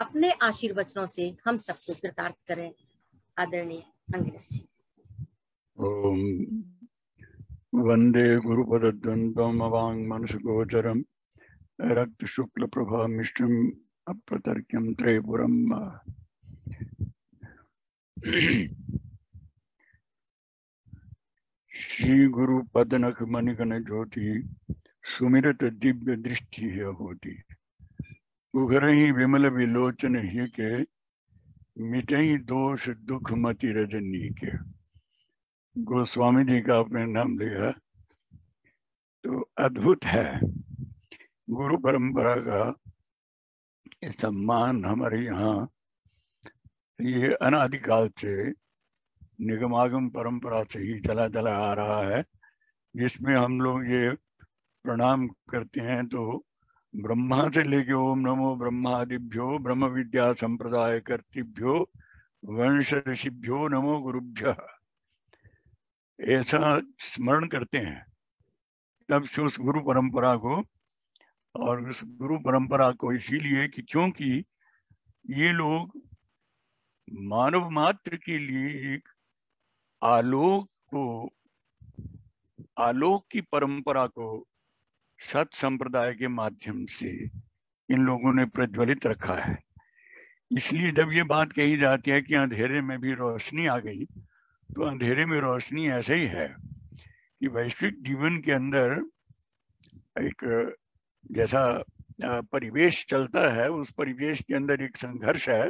अपने आशीर्वचनों से हम सबको कृतार्थ करें आदरणीय अंग्रेज जी वंदे रक्त शुक्ल प्रभा अप्रतर्क्यम वंदे श्री गुरु पदनक मणिगण ज्योति सुमिरत दिव्य दृष्टि होती ही विमल विलोचन ही के मिटही दोष दुख मति रजनी के गोस्वामी जी का आपने नाम लिया तो अद्भुत है गुरु परंपरा का सम्मान हमारे यहाँ ये अनादिकाल से निगमागम परंपरा से ही चला चला आ रहा है जिसमें हम लोग ये प्रणाम करते हैं तो ब्रह्मा से लेके ओम नमो ब्रह्मादिभ्यो ब्रह्म विद्या संप्रदाय कर्तृभ्यो वंश ऋषिभ्यो नमो गुरुभ्य ऐसा स्मरण करते हैं तब से उस गुरु परंपरा को और उस गुरु परंपरा को इसीलिए कि क्योंकि ये लोग मानव मात्र के लिए एक आलोक को आलोक की परंपरा को सत संप्रदाय के माध्यम से इन लोगों ने प्रज्वलित रखा है इसलिए जब ये बात कही जाती है कि अंधेरे में भी रोशनी आ गई तो अंधेरे में रोशनी ऐसे ही है कि वैश्विक जीवन के अंदर एक जैसा परिवेश चलता है उस परिवेश के अंदर एक संघर्ष है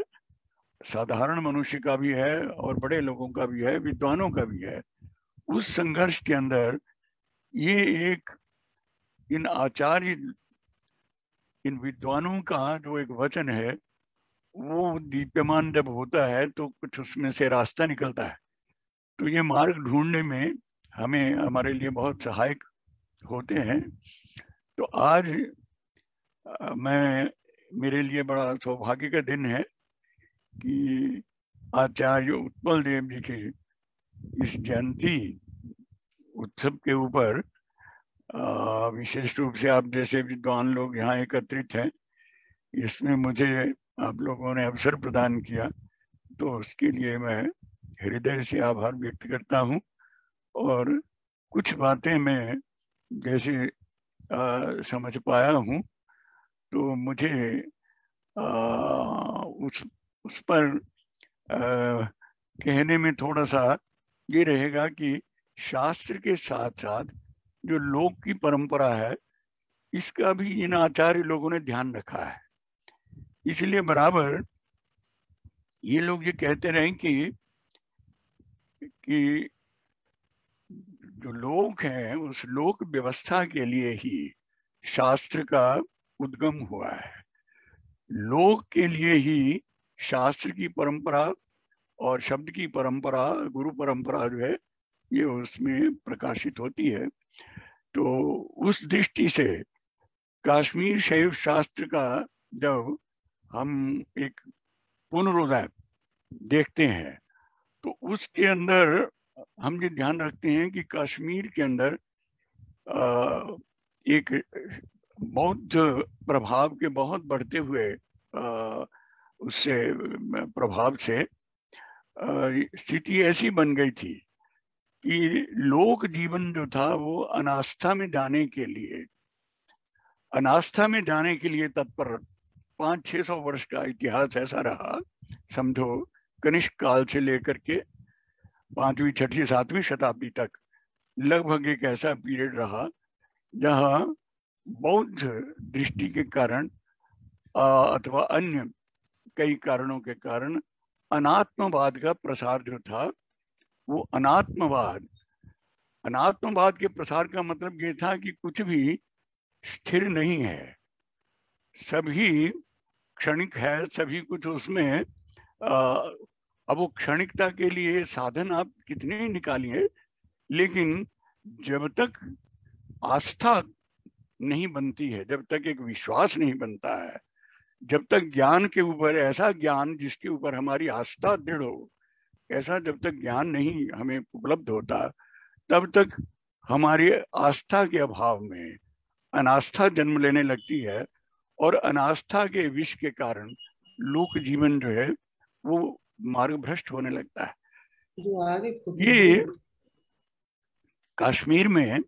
साधारण मनुष्य का भी है और बड़े लोगों का भी है विद्वानों का भी है उस संघर्ष के अंदर ये एक इन आचार्य इन विद्वानों का जो एक वचन है वो दीप्यमान जब होता है तो कुछ उसमें से रास्ता निकलता है तो ये मार्ग ढूंढने में हमें हमारे लिए बहुत सहायक होते हैं तो आज मैं मेरे लिए बड़ा सौभाग्य का दिन है कि आचार्य उत्पल देव जी के इस जयंती उत्सव के ऊपर विशेष रूप से आप जैसे विद्वान लोग यहाँ एकत्रित हैं इसमें मुझे आप लोगों ने अवसर प्रदान किया तो उसके लिए मैं हृदय से आभार व्यक्त करता हूँ और कुछ बातें मैं जैसे आ, समझ पाया हूँ तो मुझे आ, उस उस पर आ, कहने में थोड़ा सा ये रहेगा कि शास्त्र के साथ साथ जो लोक की परंपरा है इसका भी इन आचार्य लोगों ने ध्यान रखा है इसलिए बराबर ये लोग ये कहते रहे कि कि जो लोक है उस लोक व्यवस्था के लिए ही शास्त्र का उद्गम हुआ है लोक के लिए ही शास्त्र की परंपरा और शब्द की परंपरा गुरु परंपरा जो है ये उसमें प्रकाशित होती है तो उस दृष्टि से काश्मीर शैव शास्त्र का जब हम एक पुनरुदय देखते हैं तो उसके अंदर हम ये ध्यान रखते हैं कि कश्मीर के अंदर एक बौद्ध प्रभाव के बहुत बढ़ते हुए उससे प्रभाव से स्थिति ऐसी बन गई थी कि लोक जीवन जो था वो अनास्था में जाने के लिए अनास्था में जाने के लिए तत्पर पांच छह सौ वर्ष का इतिहास ऐसा रहा समझो कनिष्क काल से लेकर के पांचवी छठी सातवीं शताब्दी तक लगभग एक ऐसा पीरियड रहा जहा बौद्ध दृष्टि के कारण अथवा अन्य कई कारणों के कारण अनात्मवाद का प्रसार जो था वो अनात्मवाद अनात्मवाद के प्रसार का मतलब ये था कि कुछ भी स्थिर नहीं है सभी क्षणिक है सभी कुछ उसमें आ, अब वो क्षणिकता के लिए साधन आप कितने ही निकालिए लेकिन जब तक आस्था नहीं बनती है जब तक एक विश्वास नहीं बनता है जब तक ज्ञान के ऊपर ऐसा ज्ञान जिसके ऊपर हमारी आस्था दृढ़ हो ऐसा जब तक ज्ञान नहीं हमें उपलब्ध होता तब तक हमारी आस्था के अभाव में अनास्था जन्म लेने लगती है और अनास्था के विष के कारण लोक जीवन जो है वो मार्ग भ्रष्ट होने लगता है ये कश्मीर में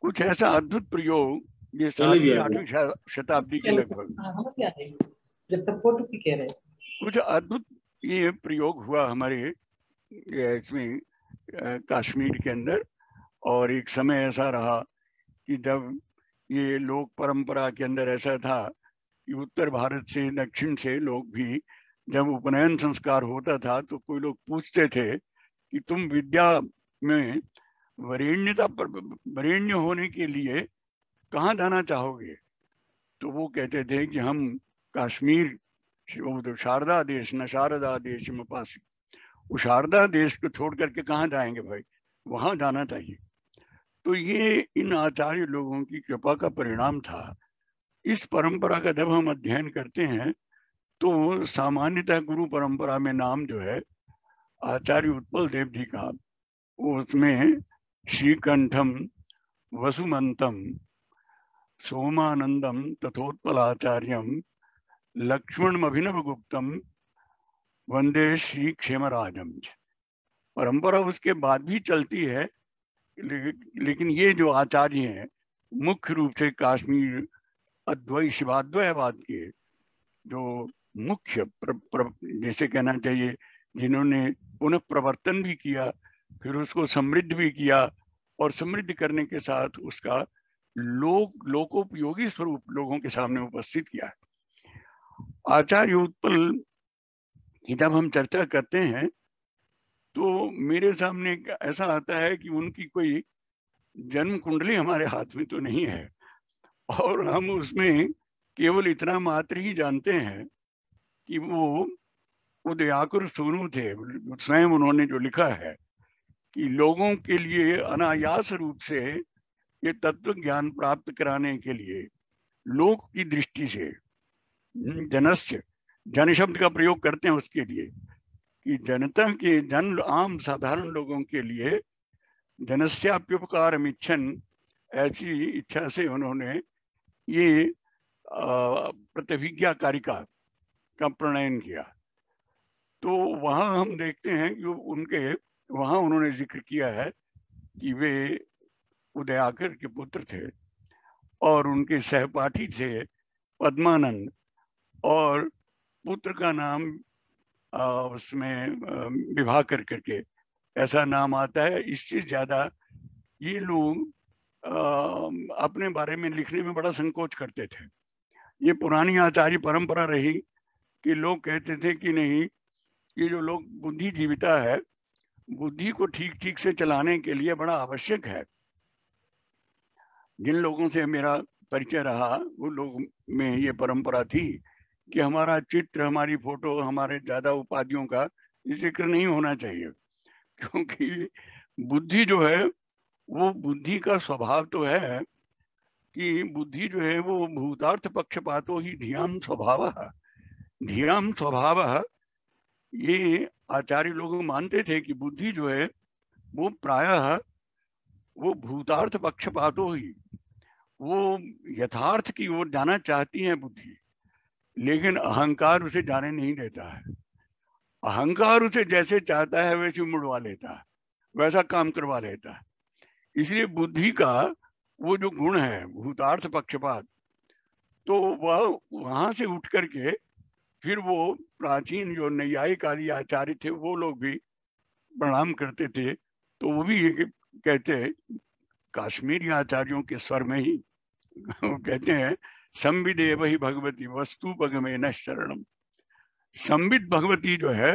कुछ ऐसा अद्भुत प्रयोग ये शताब्दी के लगभग हाँ, हाँ, कुछ अद्भुत ये प्रयोग हुआ हमारे इसमें कश्मीर के अंदर और एक समय ऐसा रहा कि जब ये लोक परंपरा के अंदर ऐसा था कि उत्तर भारत से दक्षिण से लोग भी जब उपनयन संस्कार होता था तो कोई लोग पूछते थे कि तुम विद्या में वरेण्यता वरेण्य होने के लिए कहाँ जाना चाहोगे तो वो कहते थे कि हम कश्मीर तो शारदा देश न शारदा देश में वो शारदा देश को छोड़ करके कहाँ जाएंगे भाई वहां जाना चाहिए तो ये इन आचार्य लोगों की कृपा का परिणाम था इस परंपरा का जब हम अध्ययन करते हैं तो सामान्यतः गुरु परंपरा में नाम जो है आचार्य उत्पल देव जी का उसमें श्रीकंठम वसुमंतम सोमानंदम तथोत्पल आचार्यम लक्ष्मण अभिनव गुप्तम वंदे श्री क्षेमराजम परंपरा उसके बाद भी चलती है लेकिन ये जो आचार्य हैं मुख्य रूप से काश्मीर अद्वैत शिवाद्वैवाद के जो मुख्य प्र, प्र, जिसे कहना चाहिए जिन्होंने पुनः प्रवर्तन भी किया फिर उसको समृद्ध भी किया और समृद्ध करने के साथ उसका लोक लोकोपयोगी स्वरूप लोगों के सामने उपस्थित किया है आचार्य उत्पल की जब हम चर्चा करते हैं तो मेरे सामने ऐसा आता है कि उनकी कोई जन्म कुंडली हमारे हाथ में तो नहीं है और हम उसमें केवल इतना मात्र ही जानते हैं कि वो उदयाकुर सोनू थे स्वयं उन्होंने जो लिखा है कि लोगों के लिए अनायास रूप से ये तत्व ज्ञान प्राप्त कराने के लिए लोक की दृष्टि से जनश्च हम्म, जन शब्द का प्रयोग करते हैं उसके लिए कि जनता के जन आम साधारण लोगों के लिए जनस्याप्युपकार इच्छन ऐसी इच्छा से उन्होंने ये प्रतिभिज्ञा का प्रणयन किया तो वहां हम देखते हैं कि उनके वहां उन्होंने जिक्र किया है कि वे उदयाकर के पुत्र थे और उनके सहपाठी थे पद्मानंद और पुत्र का नाम उसमें विवाह कर करके ऐसा नाम आता है इससे ज्यादा ये लोग अपने बारे में लिखने में बड़ा संकोच करते थे ये पुरानी आचार्य परंपरा रही कि लोग कहते थे कि नहीं ये जो लोग बुद्धि जीविता है बुद्धि को ठीक ठीक से चलाने के लिए बड़ा आवश्यक है जिन लोगों से मेरा परिचय रहा वो लोग में ये परंपरा थी कि हमारा चित्र हमारी फोटो हमारे ज्यादा उपाधियों का जिक्र नहीं होना चाहिए क्योंकि बुद्धि जो है वो बुद्धि का स्वभाव तो है कि बुद्धि जो है वो भूतार्थ पक्षपातो ही ध्याम स्वभाव ध्याम स्वभाव ये आचार्य लोग मानते थे कि बुद्धि जो है वो प्रायः वो भूतार्थ पक्षपातो ही वो यथार्थ की ओर जाना चाहती है बुद्धि लेकिन अहंकार उसे जाने नहीं देता है अहंकार उसे जैसे चाहता है वैसे मुड़वा लेता है वैसा काम करवा लेता है इसलिए बुद्धि का वो जो गुण है भूतार्थ पक्षपात तो वह वहां से उठ करके फिर वो प्राचीन जो नैयायिक आदि आचार्य थे वो लोग भी प्रणाम करते थे तो वो भी ये कहते हैं काश्मीरी आचार्यों के स्वर में ही कहते हैं संविदेव ही भगवती वस्तु पगमे न शरणम संविद भगवती जो है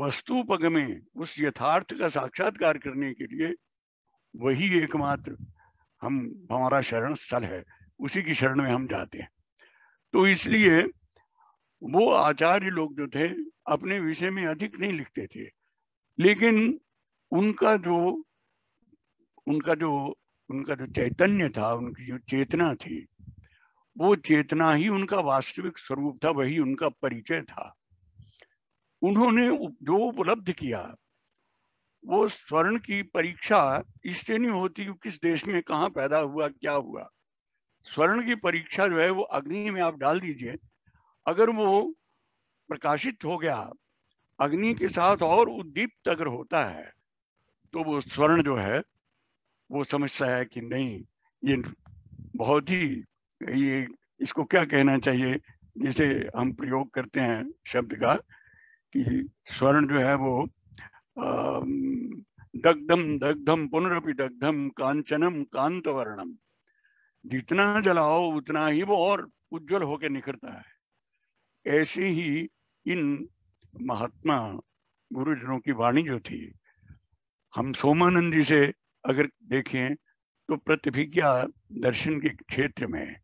वस्तु पगमे उस यथार्थ का साक्षात्कार करने के लिए वही एकमात्र हम हमारा शरण स्थल है उसी की शरण में हम जाते हैं तो इसलिए वो आचार्य लोग जो थे अपने विषय में अधिक नहीं लिखते थे लेकिन उनका जो उनका जो उनका जो चैतन्य था उनकी जो चेतना थी वो चेतना ही उनका वास्तविक स्वरूप था वही उनका परिचय था उन्होंने जो उपलब्ध किया वो स्वर्ण की परीक्षा इससे नहीं होती कि किस देश में कहा पैदा हुआ क्या हुआ स्वर्ण की परीक्षा जो है वो अग्नि में आप डाल दीजिए अगर वो प्रकाशित हो गया अग्नि के साथ और उद्दीप्त अगर होता है तो वो स्वर्ण जो है वो समझता है कि नहीं ये बहुत ही ये इसको क्या कहना चाहिए जिसे हम प्रयोग करते हैं शब्द का कि स्वर्ण जो है वो दग्धम दग्धम पुनरअपि दग्धम कांचनम कांत वर्णम जितना जलाओ उतना ही वो और उज्जवल होकर निखरता है ऐसे ही इन महात्मा गुरुजनों की वाणी जो थी हम सोमानंद जी से अगर देखें तो प्रतिभिज्ञा दर्शन के क्षेत्र में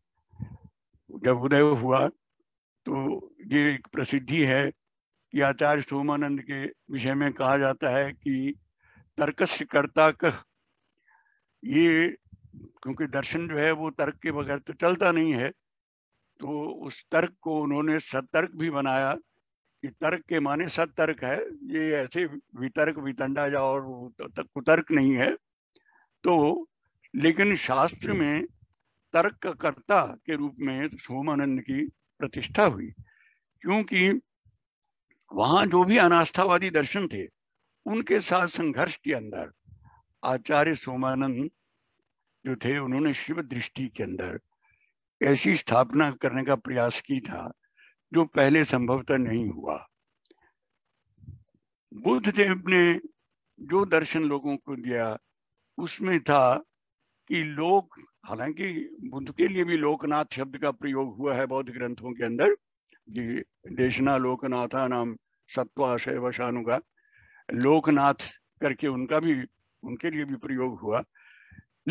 जब उदय हुआ तो ये एक प्रसिद्धि है कि आचार्य सोमानंद के विषय में कहा जाता है कि तर्कस्य कर्ता कह ये क्योंकि दर्शन जो है वो तर्क के बगैर तो चलता नहीं है तो उस तर्क को उन्होंने सतर्क भी बनाया कि तर्क के माने सतर्क है ये ऐसे वितर्क वितंडा या और कुतर्क नहीं है तो लेकिन शास्त्र में तर्क के रूप में सोमानंद की प्रतिष्ठा हुई क्योंकि वहां जो भी अनास्थावादी दर्शन थे उनके साथ संघर्ष के अंदर आचार्य सोमानंद जो थे उन्होंने शिव दृष्टि के अंदर ऐसी स्थापना करने का प्रयास की था जो पहले संभवतः नहीं हुआ बुद्ध देव ने जो दर्शन लोगों को दिया उसमें था कि लोक हालांकि बुद्ध के लिए भी लोकनाथ शब्द का प्रयोग हुआ है बौद्ध ग्रंथों के अंदर कि देशना लोकनाथा नाम सत्वाशय वशानु का लोकनाथ करके उनका भी उनके लिए भी प्रयोग हुआ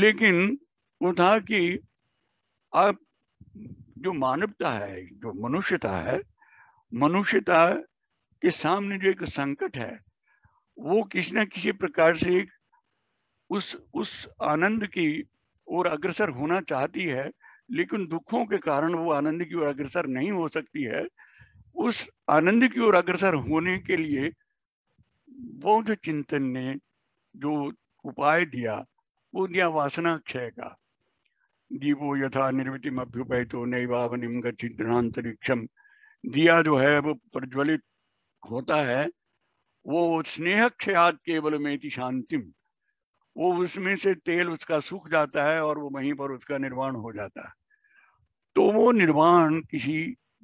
लेकिन वो था कि आप जो मानवता है जो मनुष्यता है मनुष्यता के सामने जो एक संकट है वो किसी ना किसी प्रकार से एक उस उस आनंद की ओर अग्रसर होना चाहती है लेकिन दुखों के कारण वो आनंद की ओर अग्रसर नहीं हो सकती है उस आनंद की ओर अग्रसर होने के लिए बौद्ध चिंतन ने जो उपाय दिया वो दिया वासना क्षय का दीपो यथा निर्मितिम नई नैवावनिम गृणांतरिक्षम दिया जो है वो प्रज्वलित होता है वो स्नेह क्षयात केवल में शांतिम वो उसमें से तेल उसका सूख जाता है और वो वहीं पर उसका निर्माण हो जाता है तो वो निर्माण किसी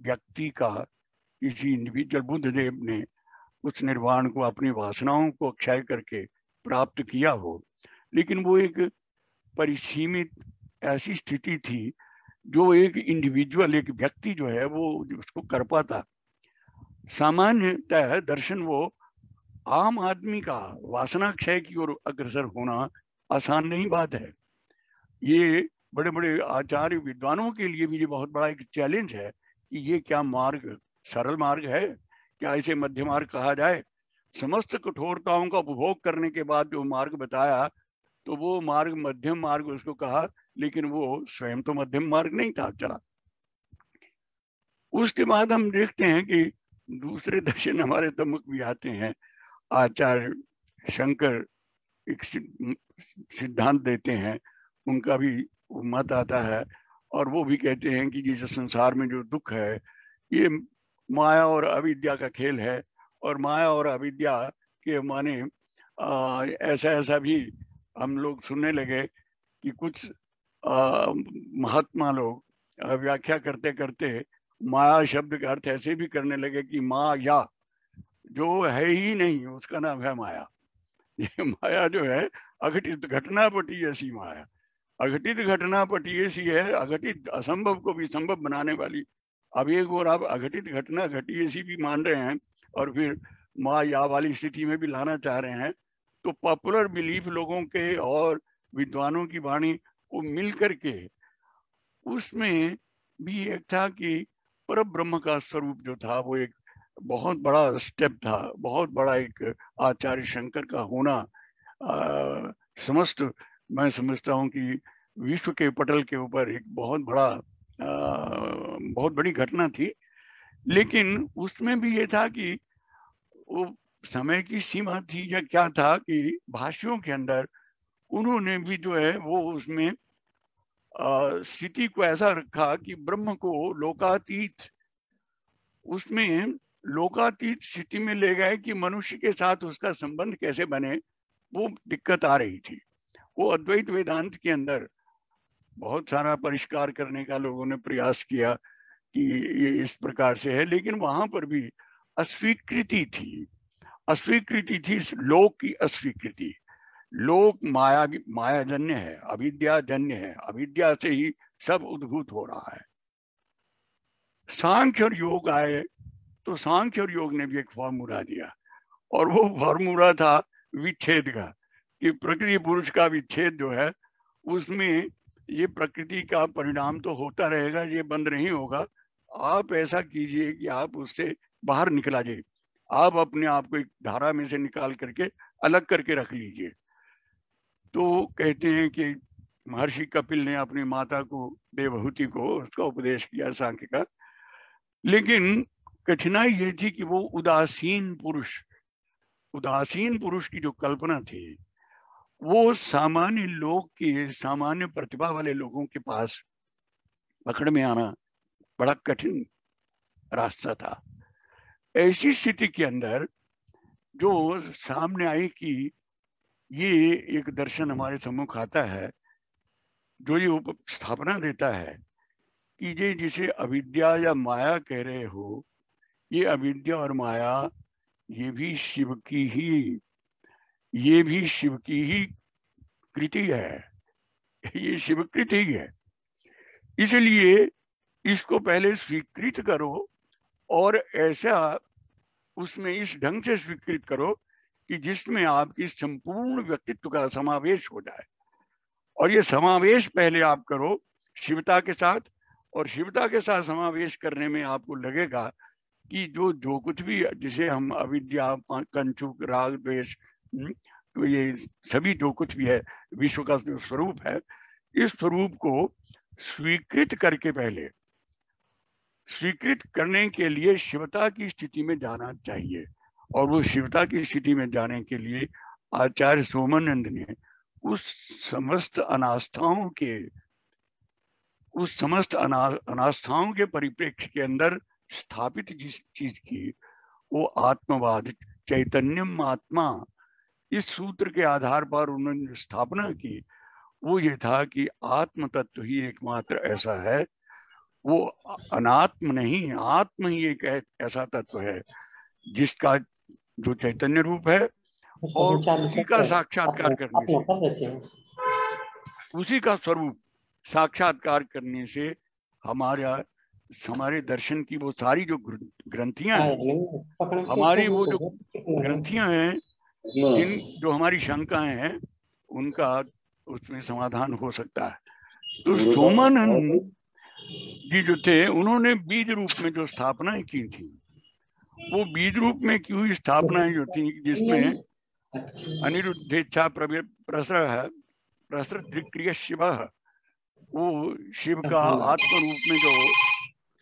व्यक्ति का किसी इंडिविजुअल बुद्धदेव ने उस निर्वाण को अपनी वासनाओं को क्षय करके प्राप्त किया हो लेकिन वो एक परिसीमित ऐसी स्थिति थी जो एक इंडिविजुअल एक व्यक्ति जो है वो उसको कर पाता सामान्यतः दर्शन वो आम आदमी का वासना क्षय की ओर अग्रसर होना आसान नहीं बात है ये बड़े बड़े आचार्य विद्वानों के लिए भी ये बहुत बड़ा एक चैलेंज है कि ये क्या मार्ग सरल मार्ग है क्या इसे मध्य मार्ग कहा जाए समस्त कठोरताओं का उपभोग करने के बाद जो मार्ग बताया तो वो मार्ग मध्यम मार्ग उसको कहा लेकिन वो स्वयं तो मध्यम मार्ग नहीं था चला उसके बाद हम देखते हैं कि दूसरे दर्शन हमारे दमक भी आते हैं आचार्य शंकर एक सिद्धांत देते हैं उनका भी मत आता है और वो भी कहते हैं कि जिस संसार में जो दुख है ये माया और अविद्या का खेल है और माया और अविद्या के माने आ, ऐसा ऐसा भी हम लोग सुनने लगे कि कुछ महात्मा लोग व्याख्या करते करते माया शब्द का अर्थ ऐसे भी करने लगे कि माँ या जो है ही नहीं उसका नाम है माया ये माया जो है अघटित घटना पटी ऐसी माया अघटित घटना पटी ऐसी है अघटित असंभव को भी संभव बनाने वाली अब एक और आप अघटित घटना घटी ऐसी भी मान रहे हैं और फिर माँ या वाली स्थिति में भी लाना चाह रहे हैं तो पॉपुलर बिलीफ लोगों के और विद्वानों की वाणी को मिल करके उसमें भी एक था कि पर ब्रह्म का स्वरूप जो था वो एक बहुत बड़ा स्टेप था बहुत बड़ा एक आचार्य शंकर का होना आ, समस्त मैं समझता हूँ कि विश्व के पटल के ऊपर एक बहुत बड़ा आ, बहुत बड़ी घटना थी लेकिन उसमें भी ये था कि वो समय की सीमा थी या क्या था कि भाषियों के अंदर उन्होंने भी जो है वो उसमें स्थिति को ऐसा रखा कि ब्रह्म को लोकातीत उसमें लोकातीत स्थिति में ले गए कि मनुष्य के साथ उसका संबंध कैसे बने वो दिक्कत आ रही थी वो अद्वैत वेदांत के अंदर बहुत सारा परिष्कार करने का लोगों ने प्रयास किया कि ये इस प्रकार से है लेकिन वहां पर भी अस्वीकृति थी अस्वीकृति थी लोक की अस्वीकृति लोक माया माया जन्य है अविद्या जन्य है अविद्या से ही सब उद्भूत हो रहा है सांख्य और योग आए तो सांख्य और योग ने भी एक फार्मूला दिया और वो फार्मूला था विच्छेद का कि प्रकृति पुरुष का विच्छेद जो है उसमें ये प्रकृति का परिणाम तो होता रहेगा ये बंद नहीं होगा आप ऐसा कीजिए कि आप उससे बाहर निकला जाए आप अपने आप को एक धारा में से निकाल करके अलग करके रख लीजिए तो कहते हैं कि महर्षि कपिल ने अपनी माता को देवहूति को उसका उपदेश किया सांख्य का लेकिन कठिनाई ये थी कि वो उदासीन पुरुष उदासीन पुरुष की जो कल्पना थी वो सामान्य लोग के सामान्य प्रतिभा वाले लोगों के पास पकड़ में आना बड़ा कठिन रास्ता था ऐसी स्थिति के अंदर जो सामने आई कि ये एक दर्शन हमारे सम्मुख आता है जो ये उपस्थापना देता है कि ये जिसे अविद्या या माया कह रहे हो ये अविद्या और माया ये भी शिव की ही ये भी शिव की ही कृति है ये शिव कृति ही है इसलिए इसको पहले स्वीकृत करो और ऐसा उसमें इस ढंग से स्वीकृत करो कि जिसमें आपकी संपूर्ण व्यक्तित्व का समावेश हो जाए और ये समावेश पहले आप करो शिवता के साथ और शिवता के साथ समावेश करने में आपको लगेगा कि जो जो कुछ भी जिसे हम अविद्या कंचुक राग द्वेश हम्म, तो ये सभी जो कुछ भी है विश्व का जो स्वरूप है इस स्वरूप को स्वीकृत करके पहले स्वीकृत करने के लिए शिवता की स्थिति में जाना चाहिए और वो शिवता की स्थिति में जाने के लिए आचार्य सोमानंद ने उस समस्त अनास्थाओं के उस समस्त अना अनास्थाओं के परिप्रेक्ष्य के अंदर स्थापित जिस चीज की वो आत्मवाद चैतन्यम आत्मा इस सूत्र के आधार पर उन्होंने जो स्थापना की वो ये था कि आत्म तत्व ही एकमात्र ऐसा है वो अनात्म नहीं आत्म ही एक ऐसा तत्व है जिसका जो चैतन्य रूप है और उसी का साक्षात्कार करने से उसी का स्वरूप साक्षात्कार करने से हमारा हमारे दर्शन की वो सारी जो ग्रंथियां हैं हाँ, हमारी वो जो ग्रंथियां हैं इन हाँ। जो हमारी शंकाएं हैं उनका उसमें समाधान हो सकता है तो, तो सोमानंद जी जो थे उन्होंने बीज रूप में जो स्थापनाएं की थी वो बीज रूप में की हुई स्थापनाएं जो थी जिसमें अनिरुद्धेच्छा प्रसर है प्रसर त्रिक्रिय शिव वो शिव का हाँ। आत्म रूप में जो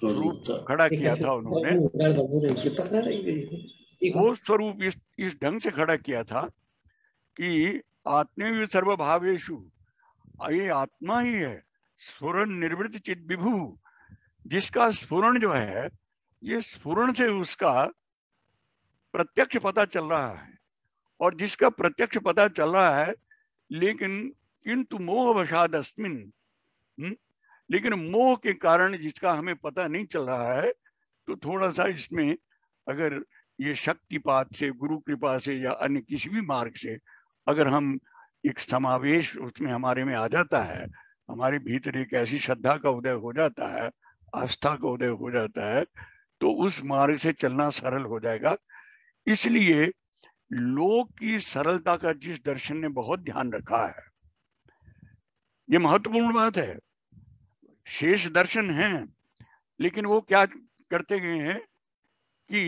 तो खड़ा किया था उन्होंने तो वो स्वरूप इस इस ढंग से खड़ा किया था कि आत्मेव सर्वभावेशु ये आत्मा ही है स्फुरन निर्वृत चित विभु जिसका स्फुरन जो है ये स्फुरन से उसका प्रत्यक्ष पता चल रहा है और जिसका प्रत्यक्ष पता चल रहा है लेकिन किंतु मोह अस्मिन हम्म, लेकिन मोह के कारण जिसका हमें पता नहीं चल रहा है तो थोड़ा सा इसमें अगर ये शक्तिपात से गुरु कृपा से या अन्य किसी भी मार्ग से अगर हम एक समावेश उसमें हमारे में आ जाता है हमारे भीतर एक ऐसी श्रद्धा का उदय हो जाता है आस्था का उदय हो जाता है तो उस मार्ग से चलना सरल हो जाएगा इसलिए लोक की सरलता का जिस दर्शन ने बहुत ध्यान रखा है ये महत्वपूर्ण बात है शेष दर्शन हैं लेकिन वो क्या करते गए हैं कि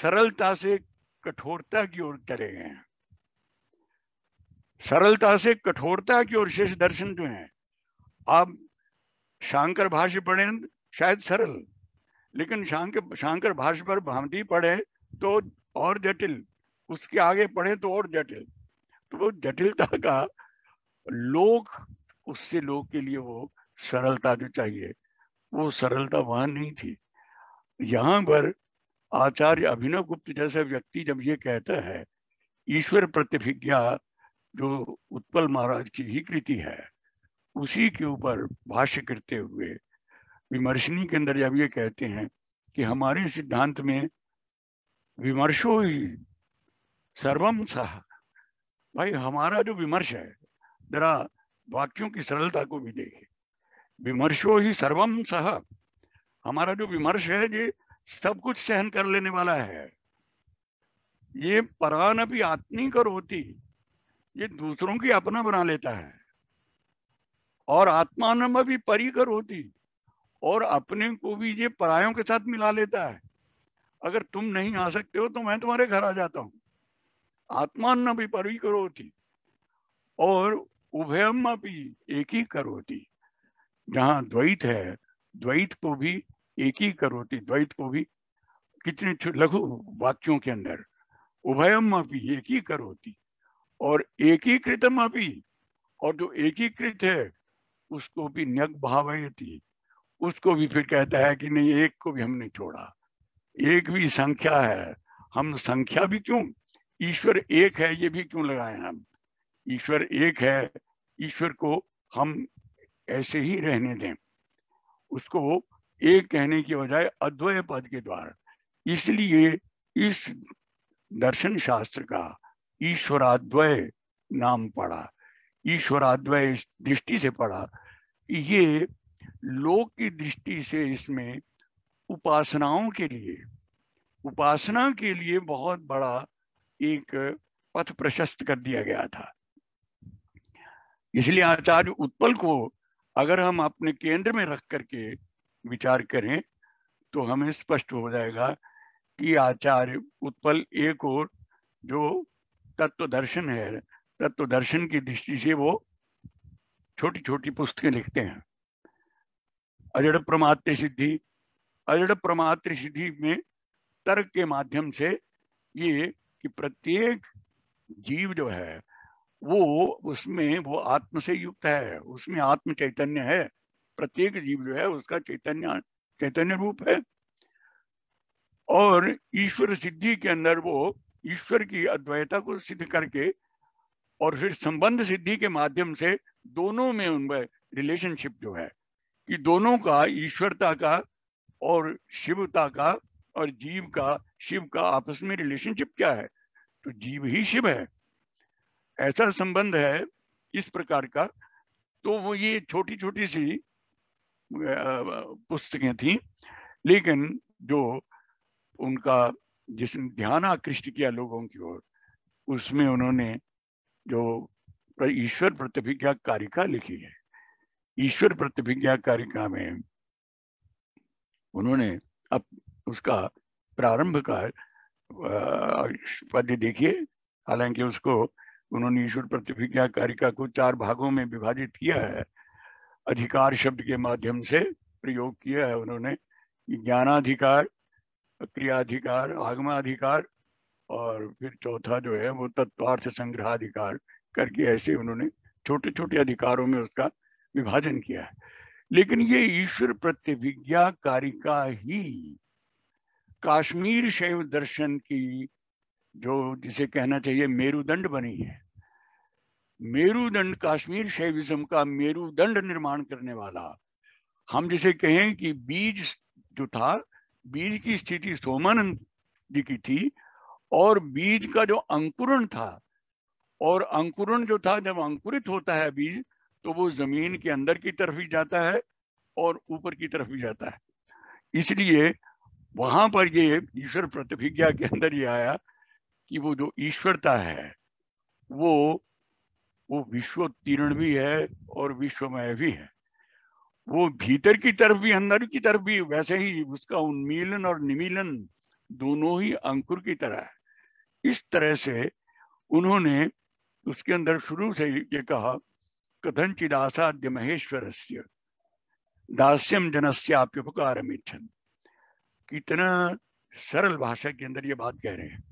सरलता से कठोरता की ओर चले गए हैं सरलता से कठोरता की ओर शेष दर्शन जो है आप शांकर भाष्य पढ़े शायद सरल लेकिन शांकर शांकर भाष्य पर भांति पढ़े तो और जटिल उसके आगे पढ़े तो और जटिल तो वो जटिलता का लोक उससे लोग के लिए वो सरलता जो चाहिए वो सरलता वहां नहीं थी यहाँ पर आचार्य अभिनव गुप्त जैसा व्यक्ति जब ये कहता है ईश्वर प्रतिभिज्ञा जो उत्पल महाराज की ही कृति है उसी के ऊपर भाष्य करते हुए विमर्शनी के अंदर जब ये कहते हैं कि हमारे सिद्धांत में विमर्शो ही सर्वम सह भाई हमारा जो विमर्श है जरा वाक्यों की सरलता को भी देखे विमर्शो ही सर्वम सह हमारा जो विमर्श है ये सब कुछ सहन कर लेने वाला है ये परान भी आत्मी कर होती ये दूसरों की अपना बना लेता है और आत्मानम भी परी कर होती और अपने को भी ये परायों के साथ मिला लेता है अगर तुम नहीं आ सकते हो तो मैं तुम्हारे घर आ जाता हूं आत्मान भी परी करो थी और उभयम भी एक ही करो थी जहाँ द्वैत है द्वैत को भी एक ही करोटी द्वैत को भी कितने लघु वाक्यों के अंदर उभयम अभी एक ही करोती और एक ही कृतम और जो एक ही कृत है उसको भी न्यग भावयती उसको भी फिर कहता है कि नहीं एक को भी हमने छोड़ा एक भी संख्या है हम संख्या भी क्यों ईश्वर एक है ये भी क्यों लगाए हम ईश्वर एक है ईश्वर को हम ऐसे ही रहने दें उसको एक कहने की बजाय अद्वय पद के द्वारा इसलिए इस दर्शन शास्त्र का ईश्वराद्वय नाम पड़ा ईश्वराद्वय इस दृष्टि से पड़ा कि ये लोक की दृष्टि से इसमें उपासनाओं के लिए उपासना के लिए बहुत बड़ा एक पथ प्रशस्त कर दिया गया था इसलिए आचार्य उत्पल को अगर हम अपने केंद्र में रख करके विचार करें तो हमें स्पष्ट हो जाएगा कि आचार्य उत्पल एक और जो तत्व दर्शन है तत्व दर्शन की दृष्टि से वो छोटी छोटी पुस्तकें लिखते हैं अजड़ प्रमात्र सिद्धि अजड़ प्रमात्र सिद्धि में तर्क के माध्यम से ये कि प्रत्येक जीव जो है वो उसमें वो आत्म से युक्त है उसमें आत्म चैतन्य है प्रत्येक जीव जो है उसका चैतन्य चैतन्य रूप है और ईश्वर सिद्धि के अंदर वो ईश्वर की अद्वैता को सिद्ध करके और फिर संबंध सिद्धि के माध्यम से दोनों में उनमें रिलेशनशिप जो है कि दोनों का ईश्वरता का और शिवता का और जीव का शिव का आपस में रिलेशनशिप क्या है तो जीव ही शिव है ऐसा संबंध है इस प्रकार का तो वो ये छोटी छोटी सी पुस्तकें थी लेकिन जो उनका जिसने ध्यान आकृष्ट किया लोगों की ओर उसमें उन्होंने जो ईश्वर प्रतिभिज्ञा कारिका लिखी है ईश्वर प्रतिभिज्ञा कारिका में उन्होंने अब उसका प्रारंभ का पद देखिए हालांकि उसको उन्होंने ईश्वर प्रतिभिज्ञा कारिका को चार भागों में विभाजित किया है अधिकार शब्द के माध्यम से प्रयोग किया है उन्होंने ज्ञानाधिकार क्रियाधिकार आगमाधिकार और फिर चौथा जो है वो तत्वार्थ संग्रहाधिकार करके ऐसे उन्होंने छोटे छोटे अधिकारों में उसका विभाजन किया है लेकिन ये ईश्वर प्रतिभिज्ञा कारिका ही काश्मीर शैव दर्शन की जो जिसे कहना चाहिए मेरुदंड बनी है मेरुदंड काश्मीर शैविज्म का मेरुदंड निर्माण करने वाला हम जिसे कहें कि बीज जो था बीज की स्थिति सोमानंद जी की थी और बीज का जो अंकुरण था और अंकुरण जो था जब अंकुरित होता है बीज तो वो जमीन के अंदर की तरफ ही जाता है और ऊपर की तरफ भी जाता है इसलिए वहां पर ये ईश्वर प्रतिभिज्ञा के अंदर ये आया कि वो जो ईश्वरता है वो वो तीर्ण भी है और विश्वमय भी है वो भीतर की तरफ भी अंदर की तरफ भी वैसे ही उसका उन्मीलन और निमीलन दोनों ही अंकुर की तरह है इस तरह से उन्होंने उसके अंदर शुरू से ये कहा कथन आसाध्य महेश्वर से दास्यम जनस्यापकार मिच्छन कितना सरल भाषा के अंदर ये बात कह रहे हैं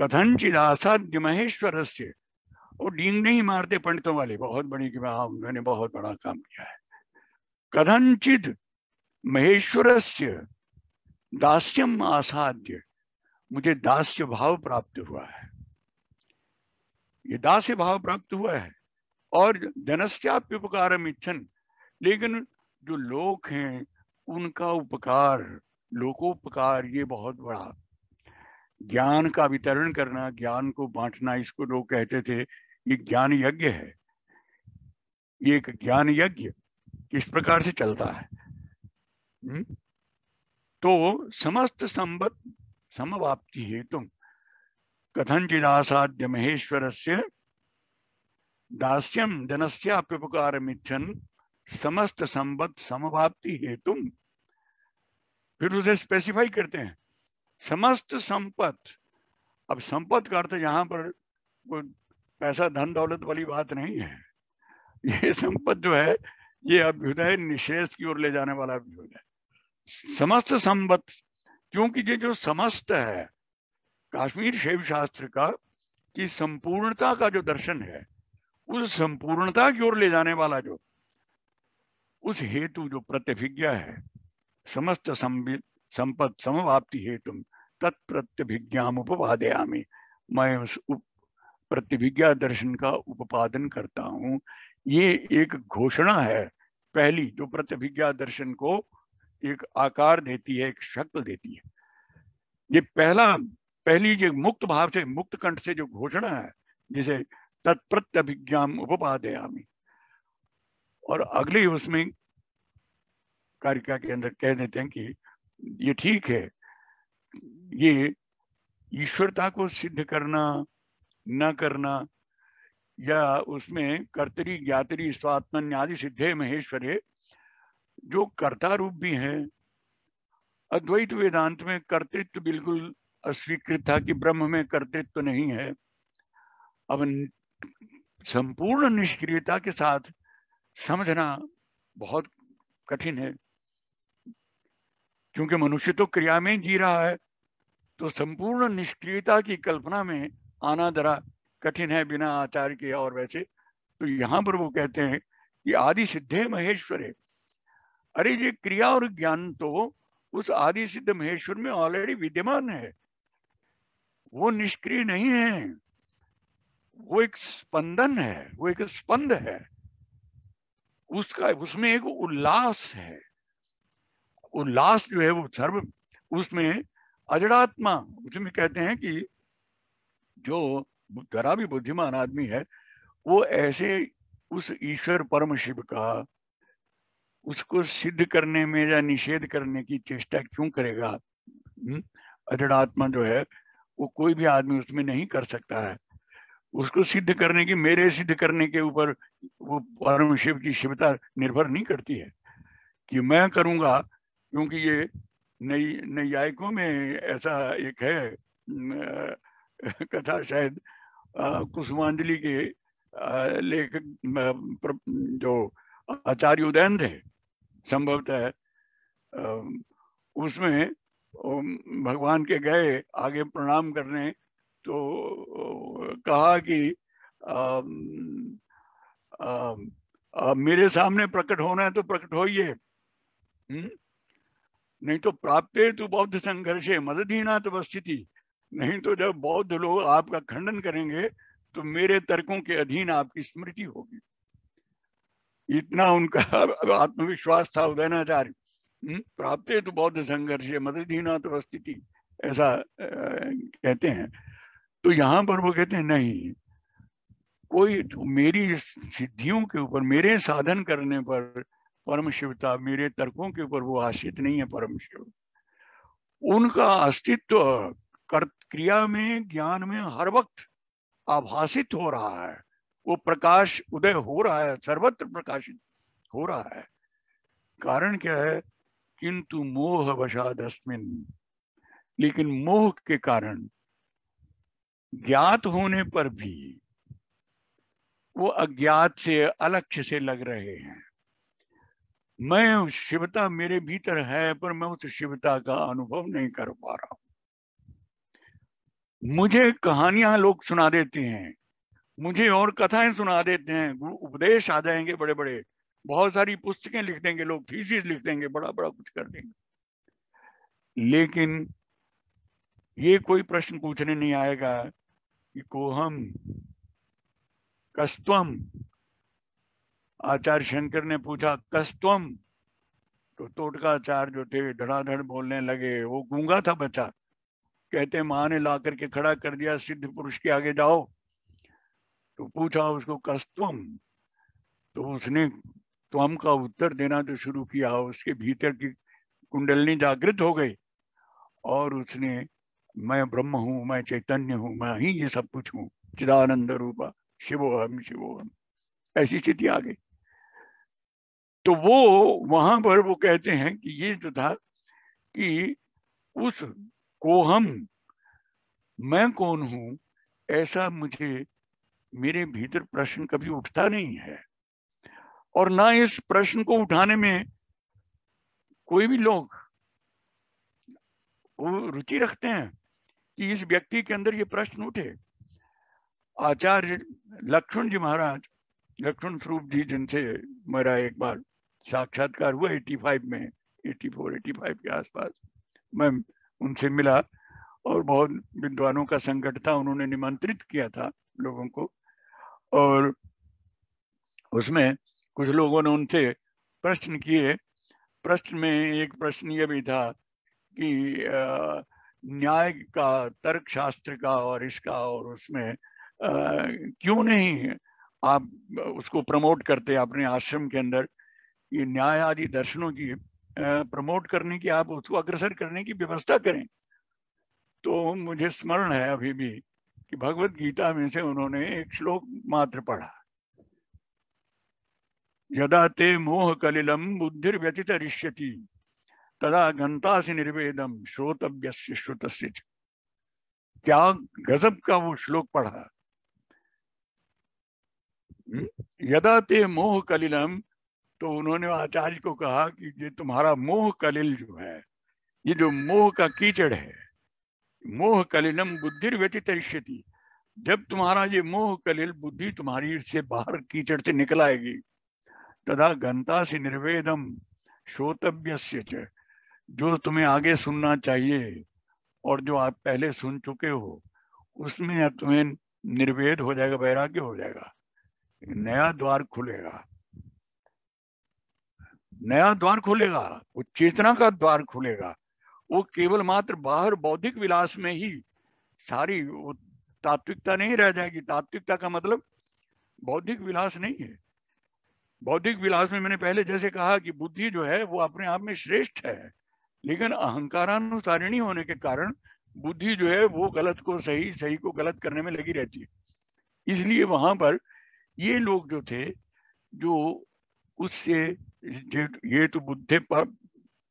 कथन आसाध्य महेश्वर से वो डींग नहीं मारते पंडितों वाले बहुत बड़ी कि हाँ उन्होंने बहुत बड़ा काम किया है कदंचित महेश्वर से दास्यम आसाध्य मुझे दास्य भाव प्राप्त हुआ है ये दास्य भाव प्राप्त हुआ है और जनस्याप्य उपकार लेकिन जो लोक हैं उनका उपकार लोकोपकार ये बहुत बड़ा ज्ञान का वितरण करना ज्ञान को बांटना इसको लोग कहते थे ये ज्ञान यज्ञ है ये एक ज्ञान यज्ञ किस प्रकार से चलता है हम्म? तो समस्त संबत समवाप्ति हेतु कथंचिदासाध्य महेश्वर से दास्यम जनस्यापकार मिथ्यन समस्त संबत समवाप्ति हेतु फिर उसे स्पेसिफाई करते हैं समस्त संपत अब संपत का अर्थ यहां पर पैसा धन दौलत वाली बात नहीं है ये संपद जो है ये अभ्युदय निशेष की ओर ले जाने वाला अभ्युदय समस्त संबत क्योंकि ये जो समस्त है काश्मीर शैव शास्त्र का कि संपूर्णता का जो दर्शन है उस संपूर्णता की ओर ले जाने वाला जो उस हेतु जो प्रत्यभिज्ञा है समस्त संपद समवाप्ति हेतु तत्प्रत्यभिज्ञा उपवादयामी मैं उस उप, प्रतिभिज्ञा दर्शन का उपादन करता हूं ये एक घोषणा है पहली जो प्रतिभिज्ञा दर्शन को एक आकार देती है एक शक्ल देती है ये पहला पहली जो मुक्त भाव से मुक्त कंठ से जो घोषणा है जिसे तत्प्रत्यभिज्ञा उपादयामी और अगली उसमें कारिका के अंदर कह देते हैं कि ये ठीक है ये ईश्वरता को सिद्ध करना न करना या उसमें कर्तरी ज्ञातरी स्वात्मन आदि सिद्धे महेश्वरे जो कर्ता रूप भी है अद्वैत वेदांत में कर्तृत्व बिल्कुल अस्वीकृत था कि ब्रह्म में कर्तृत्व नहीं है अब संपूर्ण निष्क्रियता के साथ समझना बहुत कठिन है क्योंकि मनुष्य तो क्रिया में जी रहा है तो संपूर्ण निष्क्रियता की कल्पना में आना जरा कठिन है बिना आचार्य के और वैसे तो यहाँ पर वो कहते हैं कि आदि सिद्धे महेश्वरे अरे ये क्रिया और ज्ञान तो उस आदि सिद्ध महेश्वर में ऑलरेडी विद्यमान है वो निष्क्रिय नहीं है वो एक स्पंदन है वो एक स्पंद है उसका उसमें एक उल्लास है उल्लास जो है वो सर्व उसमें अजड़ात्मा उसमें कहते हैं कि जो जरा भी बुद्धिमान आदमी है वो ऐसे उस ईश्वर परम शिव का उसको सिद्ध करने में या निषेध करने की चेष्टा क्यों करेगा हम्म? अजड़ात्मा जो है वो कोई भी आदमी उसमें नहीं कर सकता है उसको सिद्ध करने की मेरे सिद्ध करने के ऊपर वो परम शिव की शिवता निर्भर नहीं करती है कि मैं करूंगा क्योंकि ये नई नयायिकों में ऐसा एक है कथा शायद हम्म। कुसुमांजलि के लेखक जो आचार्य उदयन थे संभवतः उसमें भगवान के गए आगे प्रणाम करने तो कहा कि आ, आ, आ, मेरे सामने प्रकट होना है तो प्रकट होइए हम्म? नहीं तो प्राप्त तो बौद्ध ही ना तो स्थिति नहीं तो जब बौद्ध लोग आपका खंडन करेंगे तो मेरे तर्कों के अधीन आपकी स्मृति होगी इतना उनका आत्मविश्वास था उदयनाचार्य हम्म, प्राप्त तो बौद्ध संघर्ष मदधीना तो अस्थिति ऐसा कहते हैं तो यहाँ पर वो कहते हैं नहीं कोई तो मेरी सिद्धियों के ऊपर मेरे साधन करने पर परम शिवता मेरे तर्कों के ऊपर वो आश्रित नहीं है परम शिव उनका अस्तित्व कर क्रिया में ज्ञान में हर वक्त आभासित हो रहा है वो प्रकाश उदय हो रहा है सर्वत्र प्रकाशित हो रहा है कारण क्या है किंतु मोह वशाद अस्मिन लेकिन मोह के कारण ज्ञात होने पर भी वो अज्ञात से अलक्ष्य से लग रहे हैं मैं शिवता मेरे भीतर है पर मैं उस शिवता का अनुभव नहीं कर पा रहा हूं मुझे कहानियां लोग सुना देते हैं मुझे और कथाएं सुना देते हैं गुरु उपदेश आ जाएंगे बड़े बड़े बहुत सारी पुस्तकें लिख देंगे लोग थीसिस लिख देंगे बड़ा बड़ा कुछ कर देंगे लेकिन ये कोई प्रश्न पूछने नहीं आएगा कि कोहम कस्तम आचार्य शंकर ने पूछा कस्तम तो टोटका आचार्य जो थे धड़ाधड़ बोलने लगे वो गूंगा था बच्चा कहते हैं माँ ने ला करके खड़ा कर दिया सिद्ध पुरुष के आगे जाओ तो पूछा उसको कस्तुम तो उसने त्वम का उत्तर देना तो शुरू किया उसके भीतर की कुंडलनी जागृत हो गई और उसने मैं ब्रह्म हूं मैं चैतन्य हूं मैं ही ये सब कुछ हूँ चिदानंद रूपा शिवो हम शिवो हम ऐसी स्थिति आ गई तो वो वहां पर वो कहते हैं कि ये जो था कि उस को हम मैं कौन हूं ऐसा मुझे मेरे भीतर प्रश्न कभी उठता नहीं है और ना इस प्रश्न को उठाने में कोई भी लोग वो रुचि रखते हैं कि इस व्यक्ति के अंदर ये प्रश्न उठे आचार्य लक्ष्मण जी महाराज लक्ष्मण स्वरूप जी जिनसे मेरा एक बार साक्षात्कार हुआ 85 में 84 85 के आसपास मैं उनसे मिला और बहुत विद्वानों का संकट था उन्होंने निमंत्रित किया था लोगों को और उसमें कुछ लोगों ने उनसे प्रश्न किए प्रश्न में एक प्रश्न यह भी था कि न्याय का तर्क शास्त्र का और इसका और उसमें क्यों नहीं आप उसको प्रमोट करते अपने आश्रम के अंदर ये न्याय आदि दर्शनों की प्रमोट करने की आप उसको अग्रसर करने की व्यवस्था करें तो मुझे स्मरण है अभी भी कि भगवत गीता में से उन्होंने एक श्लोक मात्र पढ़ा यदा ते मोह कलिलम बुद्धि व्यतीत रिष्यति तदा घंता से निर्वेदम श्रोतव्य श्रुत क्या गजब का वो श्लोक पढ़ा हम्म? यदा ते मोह कलिलम तो उन्होंने आचार्य को कहा कि ये तुम्हारा मोह कलिल जो है ये जो मोह का कीचड़ है मोह कलिलम बुद्धि व्यतिष्यति जब तुम्हारा ये मोह कलिल बुद्धि तुम्हारी से बाहर कीचड़ से निकल आएगी तदा घनता से निर्वेदम श्रोतव्य जो तुम्हें आगे सुनना चाहिए और जो आप पहले सुन चुके हो उसमें तुम्हें निर्वेद हो जाएगा वैराग्य हो जाएगा नया द्वार खुलेगा नया द्वार खुलेगा वो चेतना का द्वार खुलेगा वो केवल मात्र बाहर बौद्धिक विलास में ही सारी वो तात्विकता नहीं रह जाएगी तात्विकता का मतलब बौद्धिक विलास नहीं है बौद्धिक विलास में मैंने पहले जैसे कहा कि बुद्धि जो है वो अपने आप में श्रेष्ठ है लेकिन अहंकारानुसारिणी होने के कारण बुद्धि जो है वो गलत को सही सही को गलत करने में लगी रहती है इसलिए वहां पर ये लोग जो थे जो उससे ये तो बुद्धि पर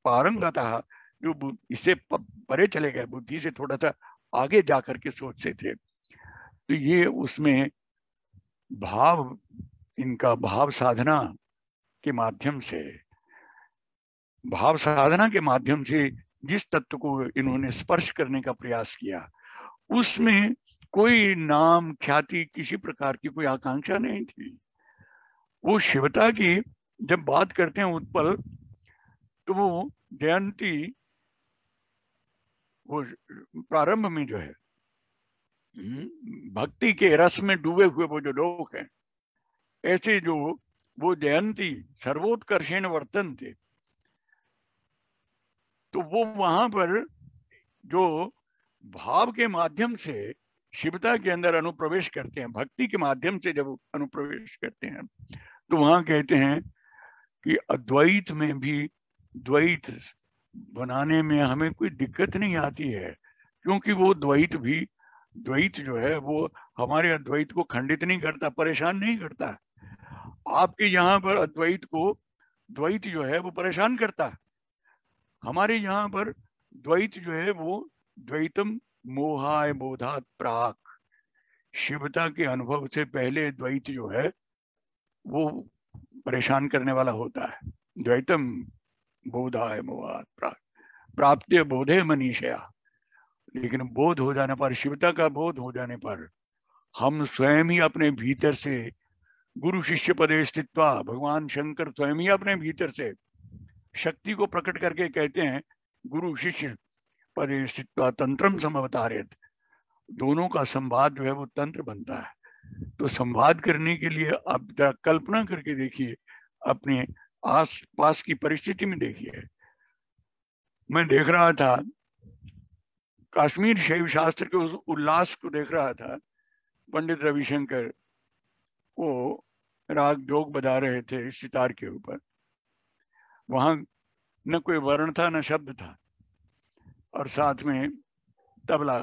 पारंगता जो इससे परे चले गए बुद्धि से थोड़ा सा आगे जा करके सोचते थे तो ये उसमें भाव इनका भाव साधना के माध्यम से भाव साधना के माध्यम से जिस तत्व को इन्होंने स्पर्श करने का प्रयास किया उसमें कोई नाम ख्याति किसी प्रकार की कोई आकांक्षा नहीं थी वो शिवता की जब बात करते हैं उत्पल तो वो जयंती वो प्रारंभ में जो है हम्म। भक्ति के रस में डूबे हुए वो जो लोग हैं ऐसे जो वो जयंती सर्वोत्कर्षण वर्तन थे तो वो वहां पर जो भाव के माध्यम से शिवता के अंदर अनुप्रवेश करते हैं भक्ति के माध्यम से जब अनुप्रवेश करते हैं तो वहां कहते हैं कि अद्वैत में भी द्वैत बनाने में हमें कोई दिक्कत नहीं आती है क्योंकि वो द्वैत भी द्वैत जो है वो हमारे अद्वैत को खंडित नहीं करता परेशान नहीं करता आपके यहाँ पर अद्वैत को द्वैत जो है वो परेशान करता है हमारे यहाँ पर द्वैत जो है वो द्वैतम मोहाय बोधात प्राक शिवता के अनुभव से पहले द्वैत जो है वो परेशान करने वाला होता है द्वैतम बोधाय मोहात प्राप्त प्राप्त बोधे मनीषया लेकिन बोध हो जाने पर शिवता का बोध हो जाने पर हम स्वयं ही अपने भीतर से गुरु शिष्य पदे स्थित भगवान शंकर स्वयं ही अपने भीतर से शक्ति को प्रकट करके कहते हैं गुरु शिष्य पदे स्थित तंत्रम समवतारित दोनों का संवाद जो है वो तंत्र बनता है तो संवाद करने के लिए आप जरा कल्पना करके देखिए अपने आस पास की परिस्थिति में देखिए मैं देख रहा था कश्मीर शैव शास्त्र के उस उल्लास को देख रहा था पंडित रविशंकर वो राग जोग बजा रहे थे सितार के ऊपर वहां न कोई वर्ण था न शब्द था और साथ में तबला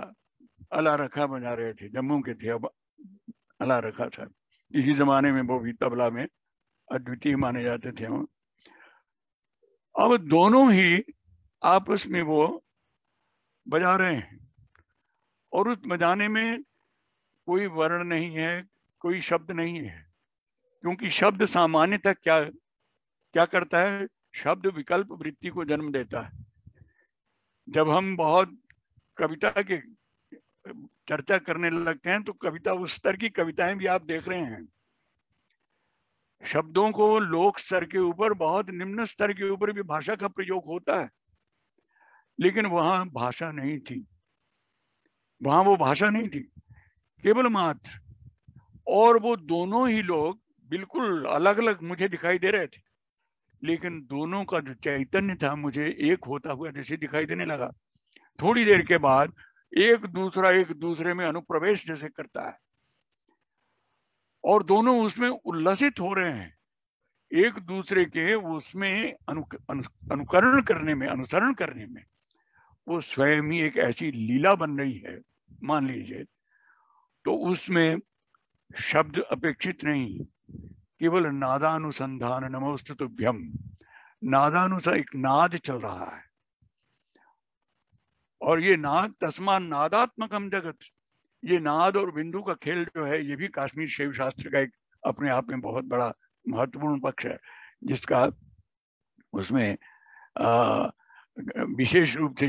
अला रखा बजा रहे थे जम्मू के थे अब अला रखा था इसी जमाने में वो भी तबला में अद्वितीय माने जाते थे हम अब दोनों ही आपस में वो बजा रहे हैं और उस बजाने में कोई वर्ण नहीं है कोई शब्द नहीं है क्योंकि शब्द सामान्यतः क्या क्या करता है शब्द विकल्प वृत्ति को जन्म देता है जब हम बहुत कविता के चर्चा करने लगते हैं तो कविता उस स्तर की कविताएं भी आप देख रहे हैं शब्दों को लोक स्तर के ऊपर बहुत निम्न स्तर के ऊपर भी भाषा का प्रयोग होता है लेकिन वहां भाषा नहीं थी वहां वो भाषा नहीं थी केवल मात्र और वो दोनों ही लोग बिल्कुल अलग अलग मुझे दिखाई दे रहे थे लेकिन दोनों का जो चैतन्य था मुझे एक होता हुआ जैसे दिखाई देने लगा थोड़ी देर के बाद एक दूसरा एक दूसरे में अनुप्रवेश जैसे करता है और दोनों उसमें उल्लसित हो रहे हैं एक दूसरे के उसमें अनु, अनु, अनुकरण करने में अनुसरण करने में वो स्वयं ही एक ऐसी लीला बन रही है मान लीजिए तो उसमें शब्द अपेक्षित नहीं केवल नादानुसंधान नमोस्तुभ्यम नादानुसार एक नाद चल रहा है और ये नाद तस्मान नादात्मकम जगत ये नाद और बिंदु का खेल जो है ये भी काश्मीर शैव शास्त्र का एक अपने आप में बहुत बड़ा महत्वपूर्ण पक्ष है जिसका उसमें विशेष रूप से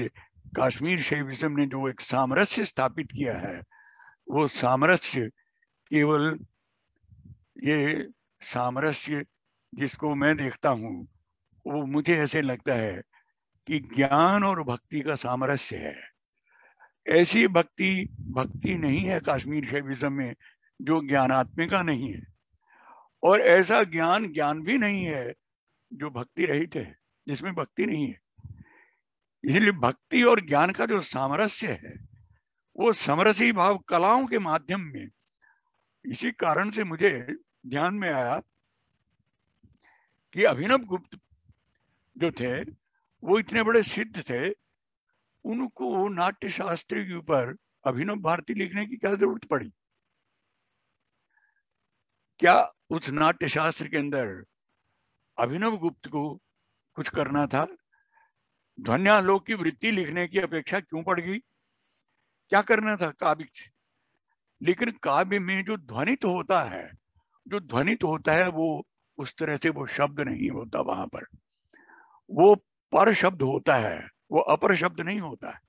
काश्मीर शैविज्म ने जो एक सामरस्य स्थापित किया है वो सामरस्य केवल ये सामरस्य जिसको मैं देखता हूँ वो मुझे ऐसे लगता है कि ज्ञान और भक्ति का सामरस्य है ऐसी भक्ति भक्ति नहीं है काश्मीर शैविज्म में जो ज्ञानात्मिका नहीं है और ऐसा ज्ञान ज्ञान भी नहीं है जो भक्ति रहित है जिसमें भक्ति नहीं है इसलिए भक्ति और ज्ञान का जो सामरस्य है वो समरसी भाव कलाओं के माध्यम में इसी कारण से मुझे ध्यान में आया कि अभिनव गुप्त जो थे वो इतने बड़े सिद्ध थे उनको नाट्य शास्त्र के ऊपर अभिनव भारती लिखने की क्या जरूरत पड़ी क्या उस नाट्य शास्त्र के अंदर अभिनव गुप्त को कुछ करना था ध्वनियालोक की वृत्ति लिखने की अपेक्षा क्यों पड़ गई क्या करना था काव्य लेकिन काव्य में जो ध्वनित होता है जो ध्वनित होता है वो उस तरह से वो शब्द नहीं होता वहां पर वो पर शब्द होता है वो अपर शब्द नहीं होता है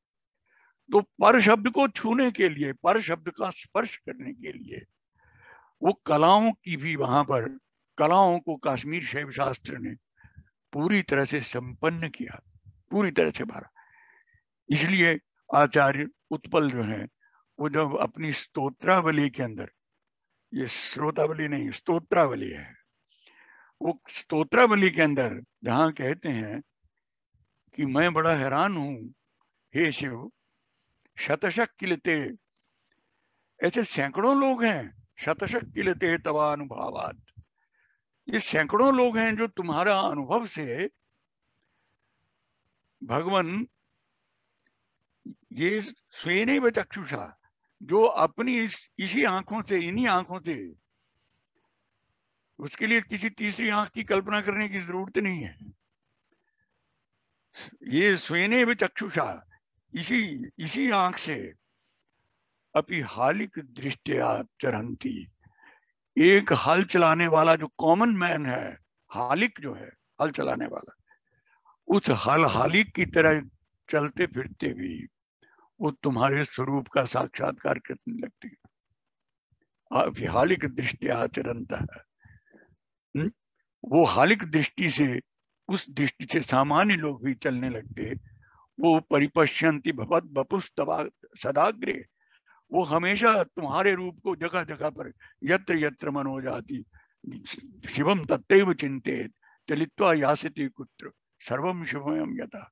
तो पर शब्द को छूने के लिए पर शब्द का स्पर्श करने के लिए वो कलाओं की भी वहां पर कलाओं को काश्मीर शैव शास्त्र ने पूरी तरह से संपन्न किया पूरी तरह से भरा इसलिए आचार्य उत्पल जो है वो जब अपनी स्तोत्रावली के अंदर ये श्रोतावली नहीं स्तोत्रावली है वो स्तोत्रावली के अंदर जहां कहते हैं कि मैं बड़ा हैरान हूं हे शिव शतशक किलते ऐसे सैकड़ों लोग हैं शतशक किलते तवा अनुभावात ये सैकड़ों लोग हैं जो तुम्हारा अनुभव से भगवान ये स्वयं व चक्षुषा जो अपनी इस, इसी आंखों से इन्हीं आंखों से उसके लिए किसी तीसरी आंख की कल्पना करने की जरूरत नहीं है ये स्वेने भी चक्षुषा इसी इसी आंख से अपनी हालिक दृष्टिया चरंती एक हल चलाने वाला जो कॉमन मैन है हालिक जो है हल चलाने वाला उस हल हालिक की तरह चलते फिरते भी वो तुम्हारे स्वरूप का साक्षात्कार करने लगती है हालिक दृष्टि आचरण है हम्म? वो हालिक दृष्टि से उस दृष्टि से सामान्य लोग भी चलने लगते वो परिपश्यंती भवत बपुस सदाग्रे वो हमेशा तुम्हारे रूप को जगह जगह पर यत्र यत्र मन हो जाती शिवम तत्व चिंतित चलित्वा यासिति कुत्र सर्वम शिव यथा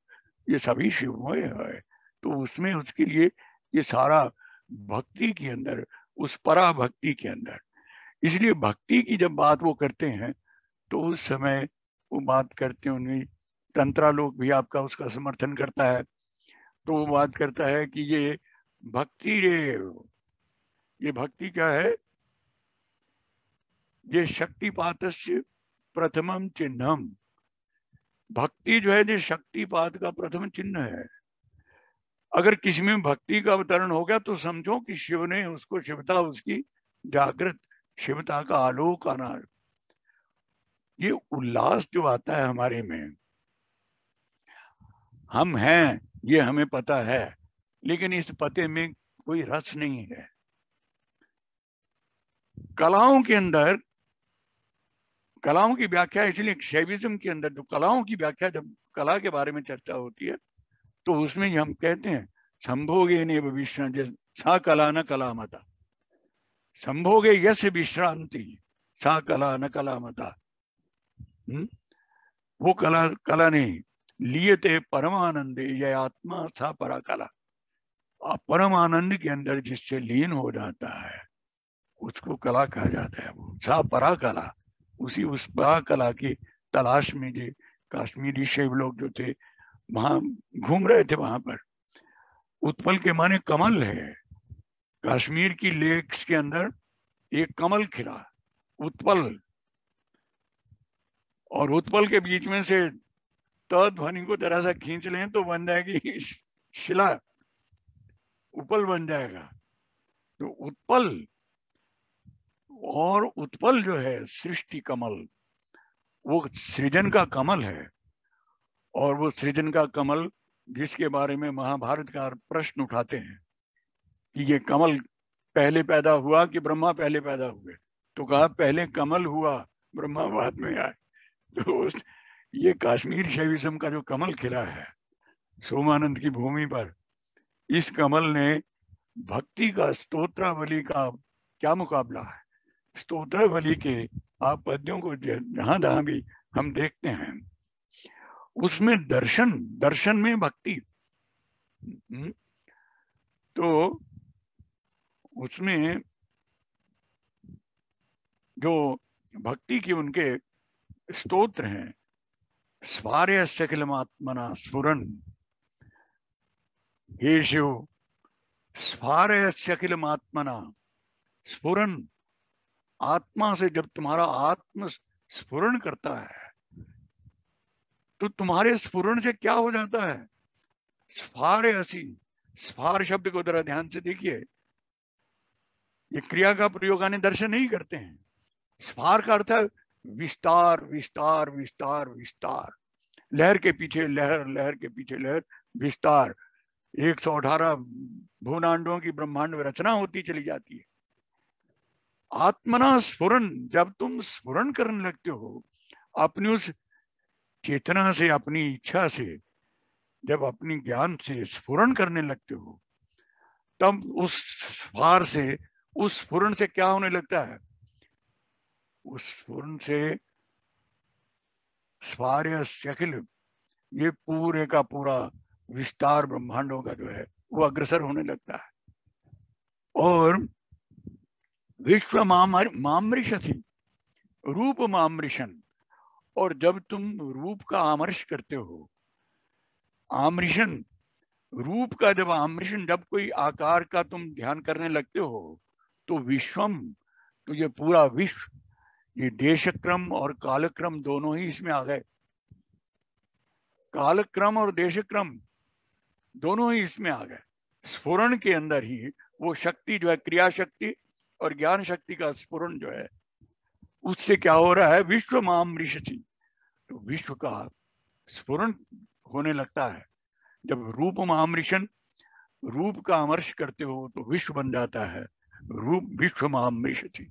ये सभी शिवमय है तो उसमें उसके लिए ये सारा भक्ति के अंदर उस परा भक्ति के अंदर इसलिए भक्ति की जब बात वो करते हैं तो उस समय वो बात करते हैं उन्हें तंत्रालोक भी आपका उसका समर्थन करता है तो वो बात करता है कि ये भक्ति रे ये भक्ति क्या है ये शक्तिपात प्रथमम चिन्हम भक्ति जो है ये शक्तिपात का प्रथम चिन्ह है अगर किसी में भक्ति का अवतरण हो गया तो समझो कि शिव ने उसको शिवता उसकी जागृत शिवता का आलोक आना ये उल्लास जो आता है हमारे में हम हैं ये हमें पता है लेकिन इस पते में कोई रस नहीं है कलाओं के अंदर कलाओं की व्याख्या इसलिए शैविज्म के अंदर जो कलाओं की व्याख्या जब कला के बारे में चर्चा होती है तो उसमें हम कहते हैं संभोगे ने विश्रांति सा कला न कला मता संभोगे यश विश्रांति सा कला न कला मता हम्म? वो कला कला नहीं लिए थे परमानंद यह आत्मा था परा कला आप परम आनंद के अंदर जिससे लीन हो जाता है उसको कला कहा जाता है सा परा कला उसी उस परा कला की तलाश में जो काश्मीरी शैव लोग जो थे वहां घूम रहे थे वहां पर उत्पल के माने कमल है कश्मीर की लेक्स के अंदर एक कमल खिला उत्पल और उत्पल के बीच में से त ध्वनि को जरा सा खींच लें तो बन जाएगी शिला उपल बन जाएगा तो उत्पल और उत्पल जो है सृष्टि कमल वो सृजन का कमल है और वो सृजन का कमल जिसके बारे में महाभारत का प्रश्न उठाते हैं कि ये कमल पहले पैदा हुआ कि ब्रह्मा पहले पैदा हुए तो कहा पहले कमल हुआ ब्रह्मा बाद में आए दोस्त ये कश्मीर शैविज्म का जो कमल खिला है सोमानंद की भूमि पर इस कमल ने भक्ति का स्तोत्रावली का क्या मुकाबला है स्तोत्रावली के आप पद्यों को जहां जहां भी हम देखते हैं उसमें दर्शन दर्शन में भक्ति हम्म। तो उसमें जो भक्ति की उनके स्तोत्र हैं स्वार्य सकलमात्मना स्फुरन हे शिव स्वार्य सकलमात्मना स्फुरन आत्मा से जब तुम्हारा आत्म स्फुरन करता है तो तुम्हारे स्फुरन से क्या हो जाता है स्फार हसी स्फार शब्द को जरा ध्यान से देखिए ये क्रिया का प्रयोग आने दर्शन नहीं करते हैं स्फार का अर्थ है विस्तार विस्तार विस्तार विस्तार लहर के पीछे लहर लहर के पीछे लहर विस्तार एक सौ अठारह भुवनांडों की ब्रह्मांड में रचना होती चली जाती है आत्मना स्फुरन जब तुम स्फुरन करने लगते हो अपनी उस चेतना से अपनी इच्छा से जब अपनी ज्ञान से स्फुरन करने लगते हो तब उस भार से उस स्फुरन से क्या होने लगता है उस स्वर्ण से स्वार्यकिल ये पूरे का पूरा विस्तार ब्रह्मांडों का जो है वो अग्रसर होने लगता है और विश्व मामृष मामृशसी रूप मामृषण और जब तुम रूप का आमर्श करते हो आमृषण रूप का जब आमृषण जब कोई आकार का तुम ध्यान करने लगते हो तो विश्वम तुझे तो पूरा विश्व ये देशक्रम और कालक्रम दोनों ही इसमें आ गए कालक्रम और देशक्रम दोनों ही इसमें आ गए स्फुरन के अंदर ही वो शक्ति जो है क्रिया शक्ति और ज्ञान शक्ति का स्फुरन जो है उससे क्या हो रहा है विश्व माम ऋषि तो विश्व का स्फुरन होने लगता है जब रूप महामृषण रूप का अमर्श करते हो तो विश्व बन जाता है रूप विश्व महामृषि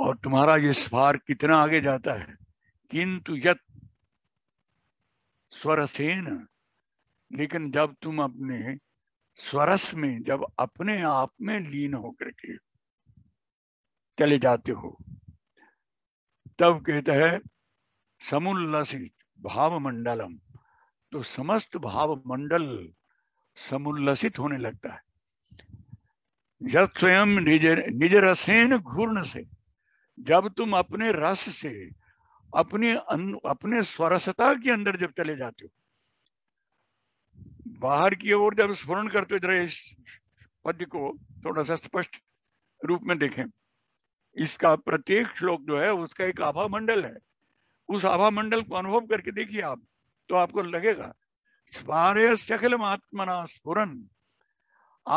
और तुम्हारा ये स्वार कितना आगे जाता है किंतु यत स्वरसेन लेकिन जब तुम अपने स्वरस में जब अपने आप में लीन होकर के चले जाते हो तब कहता है समुल्लसित भाव मंडलम तो समस्त भाव मंडल समुल्लसित होने लगता है जब स्वयं निज निज रसेन घूर्ण से जब तुम अपने रस से अपने अपने स्वरसता के अंदर जब चले जाते हो बाहर की ओर जब स्मरण करते हो इस पद को थोड़ा सा स्पष्ट रूप में देखें इसका प्रत्येक श्लोक जो है उसका एक आभा मंडल है उस आभा मंडल को अनुभव करके देखिए आप तो आपको लगेगा स्मारय आत्मना स्फुरन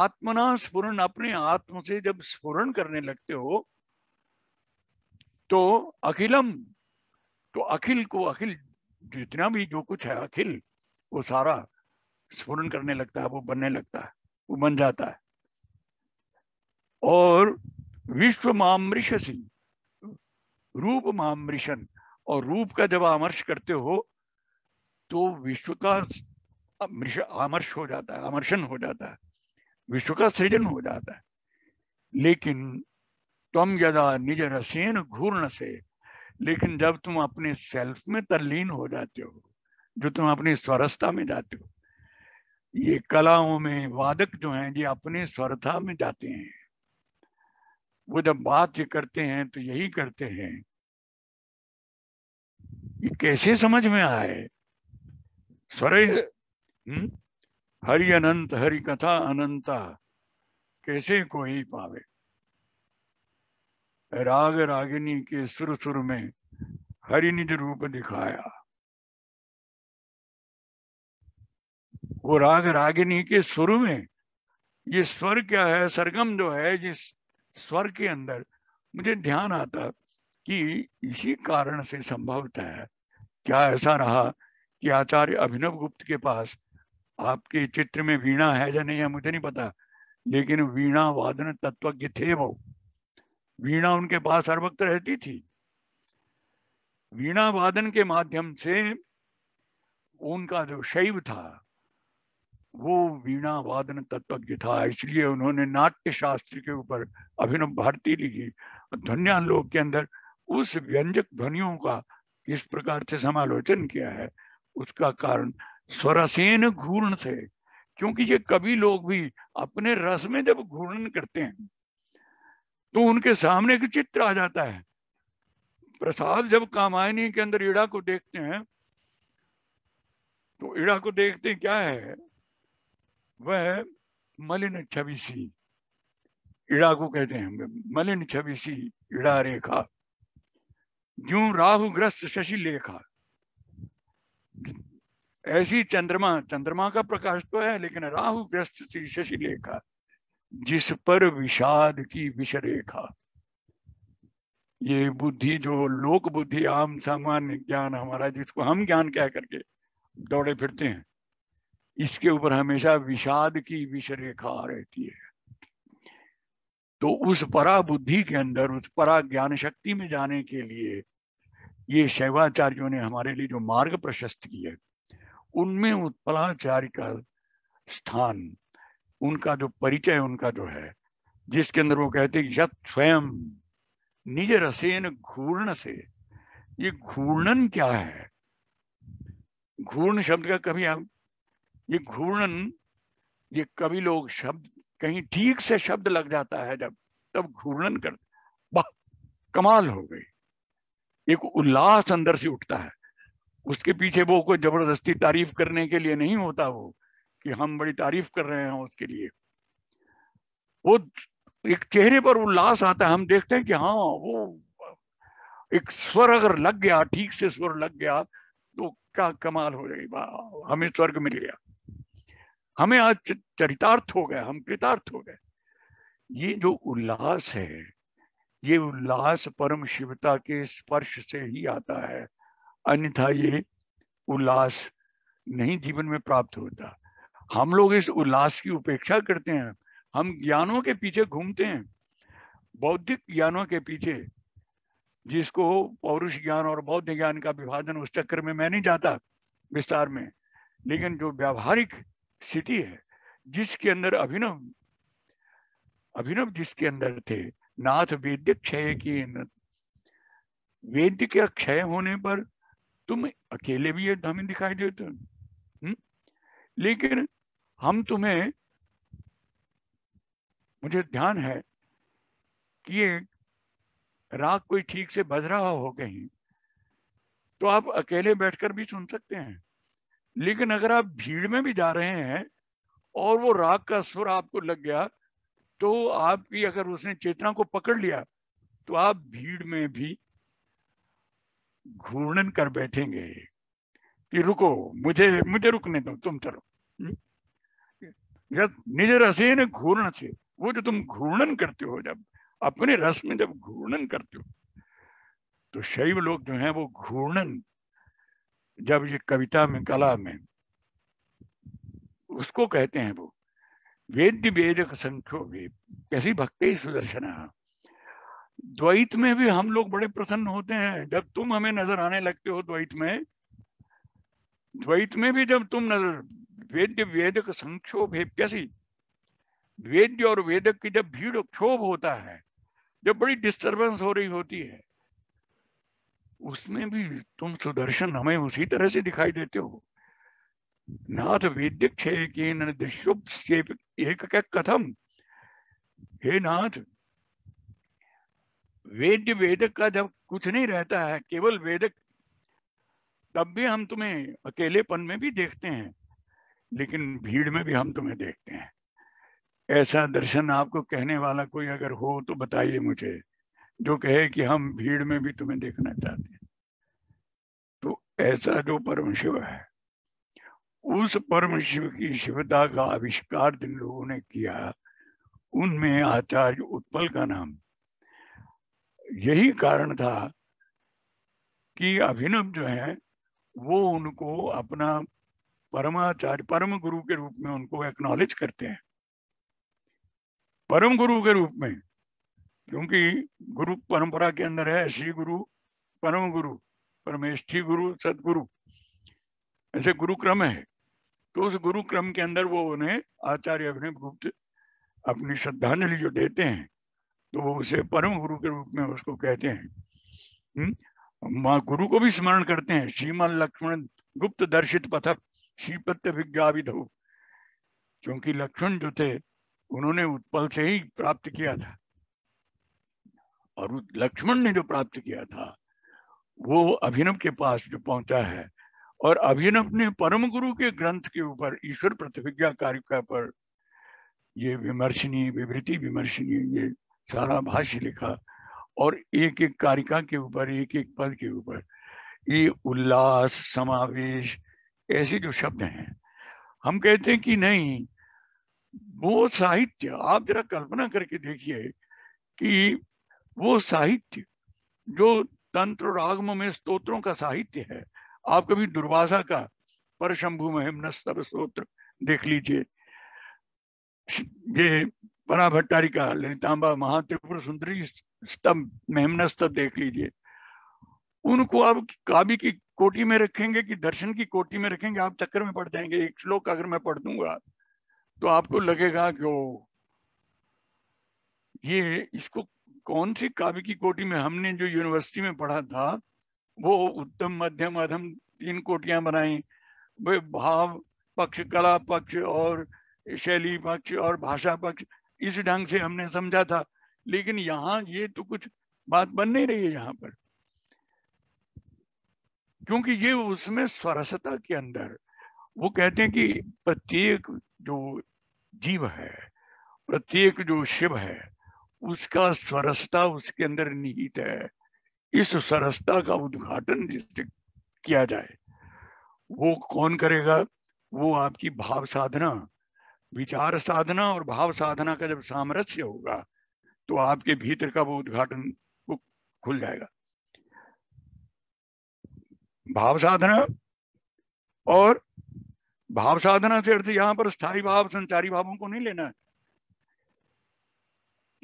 आत्मना स्फुरन अपने आत्म से जब स्फुरन करने लगते हो तो अखिलम तो अखिल को अखिल जितना भी जो कुछ है अखिल वो सारा स्फुरन करने लगता है वो बनने लगता है वो बन जाता है और विश्व मामृष रूप मामृषण और रूप का जब आमर्श करते हो तो विश्व का आमर्श हो जाता है आमर्शन हो जाता है विश्व का सृजन हो जाता है लेकिन तुम यदा निज रसेन घूर्ण से लेकिन जब तुम अपने सेल्फ में तल्लीन हो जाते हो जो तुम अपनी स्वरस्ता में जाते हो ये कलाओं में वादक जो हैं ये अपने स्वरथा में जाते हैं वो जब बात ये करते हैं तो यही करते हैं ये कैसे समझ में आए स्वर हम्म? हरि अनंत हरि कथा अनंता कैसे कोई पावे राग रागिनी के सुर सुर में हरिनिज रूप दिखाया वो राग रागिनी के सुर में ये स्वर क्या है सरगम जो है जिस स्वर के अंदर मुझे ध्यान आता कि इसी कारण से संभवत है क्या ऐसा रहा कि आचार्य अभिनव गुप्त के पास आपके चित्र में वीणा है या नहीं है मुझे नहीं पता लेकिन वीणा वादन तत्वज्ञ थे वो वीणा उनके पास हर वक्त रहती थी वीणा वादन के माध्यम से उनका जो शैव था वो वीणा वादन तत्वज्ञ था इसलिए उन्होंने नाट्य शास्त्र के ऊपर अभिनव भारती लिखी ध्वनियान लोक के अंदर उस व्यंजक ध्वनियों का किस प्रकार से समालोचन किया है उसका कारण स्वरसेन घूर्ण से क्योंकि ये कभी लोग भी अपने रस में जब घूर्णन करते हैं तो उनके सामने एक चित्र आ जाता है प्रसाद जब कामायनी के अंदर ईड़ा को देखते हैं तो ईड़ा को देखते क्या है वह मलिन छवि सी ईड़ा को कहते हैं मलिन छवि सी ईड़ा रेखा जू राहुग्रस्त शशि लेखा ऐसी चंद्रमा चंद्रमा का प्रकाश तो है लेकिन राहु ग्रस्त शशि लेखा जिस पर विषाद की विषरेखा ये बुद्धि जो लोक बुद्धि आम सामान्य ज्ञान हमारा जिसको हम ज्ञान कह करके दौड़े फिरते हैं इसके ऊपर हमेशा विषाद की विषरेखा रहती है तो उस परा बुद्धि के अंदर उस परा ज्ञान शक्ति में जाने के लिए ये शैवाचार्यों ने हमारे लिए जो मार्ग प्रशस्त किए उनमें उत्पलाचार्य का स्थान उनका जो परिचय उनका जो है जिसके अंदर वो कहते यत स्वयं निज रसेन घूर्ण से ये घूर्णन क्या है घूर्ण शब्द का कभी आप ये घूर्णन ये कभी लोग शब्द कहीं ठीक से शब्द लग जाता है जब तब घूर्णन कर वाह कमाल हो गई एक उल्लास अंदर से उठता है उसके पीछे वो कोई जबरदस्ती तारीफ करने के लिए नहीं होता वो कि हम बड़ी तारीफ कर रहे हैं उसके लिए वो एक चेहरे पर उल्लास आता है हम देखते हैं कि हाँ वो एक स्वर अगर लग गया ठीक से स्वर लग गया तो क्या कमाल हो जाएगी हमें स्वर्ग मिल गया हमें आज चरितार्थ हो गया हम कृतार्थ हो गए ये जो उल्लास है ये उल्लास परम शिवता के स्पर्श से ही आता है अन्यथा ये उल्लास नहीं जीवन में प्राप्त होता हम लोग इस उल्लास की उपेक्षा करते हैं हम ज्ञानों के पीछे घूमते हैं बौद्धिक ज्ञानों के पीछे जिसको पौरुष ज्ञान और बौद्ध ज्ञान का विभाजन उस चक्कर में मैं नहीं जाता विस्तार में लेकिन जो व्यावहारिक स्थिति है जिसके अंदर अभिनव अभिनव जिसके अंदर थे नाथ वेद्य क्षय की वेद के क्षय होने पर तुम अकेले भी हमें दिखाई देते हम्म? लेकिन हम तुम्हें मुझे ध्यान है कि ये राग कोई ठीक से बज रहा हो कहीं तो आप अकेले बैठकर भी सुन सकते हैं लेकिन अगर आप भीड़ में भी जा रहे हैं और वो राग का सुर आपको लग गया तो आपकी अगर उसने चेतना को पकड़ लिया तो आप भीड़ में भी घूर्णन कर बैठेंगे कि रुको मुझे मुझे रुकने दो तुम चलो हम्म? निज रसेन घूर्ण से वो जो तुम घूर्णन करते हो जब अपने रस में जब घूर्णन करते हो तो शैव लोग जो है वो घूर्णन जब ये कविता में कला में उसको कहते हैं वो वेद्य वेद संख्यो वे कैसी भक्ति सुदर्शन द्वैत में भी हम लोग बड़े प्रसन्न होते हैं जब तुम हमें नजर आने लगते हो द्वैत में द्वैत में भी जब तुम नजर वेद वेदक है वेद्य और वेदक की जब भीड़ क्षोभ होता है जब बड़ी डिस्टरबेंस हो रही होती है उसमें भी तुम सुदर्शन हमें उसी तरह से दिखाई देते हो नाथ वेद्य कथम हे नाथ वेद वेदक का जब कुछ नहीं रहता है केवल वेदक तब भी हम तुम्हें अकेलेपन में भी देखते हैं लेकिन भीड़ में भी हम तुम्हें देखते हैं ऐसा दर्शन आपको कहने वाला कोई अगर हो तो बताइए मुझे जो कहे कि हम भीड़ में भी तुम्हें देखना चाहते हैं तो ऐसा जो परम शिव है उस परम शिव की शिवता का आविष्कार जिन लोगों ने किया उनमें आचार्य उत्पल का नाम यही कारण था कि अभिनव जो है वो उनको अपना परमाचार्य परम गुरु के रूप में उनको एक्नॉलेज करते हैं परम गुरु के रूप में क्योंकि गुरु परंपरा के अंदर है श्री गुरु परम गुरु परमेष्ठी गुरु सदगुरु ऐसे गुरु क्रम है तो उस गुरु क्रम के अंदर वो उन्हें आचार्य अभिनव गुप्त अपनी श्रद्धांजलि जो देते हैं तो वो उसे परम गुरु के रूप में उसको कहते हैं हम्म, माँ गुरु को भी स्मरण करते हैं श्रीमान लक्ष्मण गुप्त दर्शित पथक श्रीपत्य विज्ञापित हो क्योंकि लक्ष्मण जो थे उन्होंने उत्पल से ही प्राप्त किया था और लक्ष्मण ने जो प्राप्त किया था वो अभिनव के पास जो पहुंचा है और अभिनव ने परम गुरु के ग्रंथ के ऊपर ईश्वर प्रतिज्ञा कार्य पर ये विमर्शनी विवृति विमर्शनी ये सारा भाष्य लिखा और एक एक कारिका के ऊपर एक एक पद के ऊपर ये उल्लास समावेश ऐसे जो शब्द हैं हम कहते हैं कि नहीं वो साहित्य आप जरा कल्पना करके देखिए कि वो साहित्य जो तंत्र रागम में स्तोत्रों का साहित्य है आप कभी दुर्वासा का पर शंभु महिम स्त्रोत्र देख लीजिए ये बना भट्टारी का ललितांबा महात्रिपुर सुंदरी स्तंभ मेहमना स्तंभ देख लीजिए उनको आप काबी की कोटी में रखेंगे कि दर्शन की कोटी में रखेंगे आप चक्कर में पड़ जाएंगे एक श्लोक अगर मैं पढ़ दूंगा तो आपको लगेगा कि ओ ये इसको कौन सी काव्य की कोटि में हमने जो यूनिवर्सिटी में पढ़ा था वो उत्तम मध्यम अधम तीन कोटियां बनाई वे भाव पक्ष कला पक्ष और शैली पक्ष और भाषा पक्ष इस ढंग से हमने समझा था लेकिन यहाँ ये तो कुछ बात बन नहीं रही है यहाँ पर क्योंकि ये उसमें स्वरसता के अंदर वो कहते हैं कि प्रत्येक जो जीव है प्रत्येक जो शिव है उसका स्वरसता उसके अंदर निहित है इस सरसता का उद्घाटन जिससे किया जाए वो कौन करेगा वो आपकी भाव साधना विचार साधना और भाव साधना का जब सामरस्य होगा तो आपके भीतर का वो उद्घाटन वो खुल जाएगा भाव साधना और भाव साधना से अर्थ यहां पर स्थायी भाव संचारी भावों को नहीं लेना है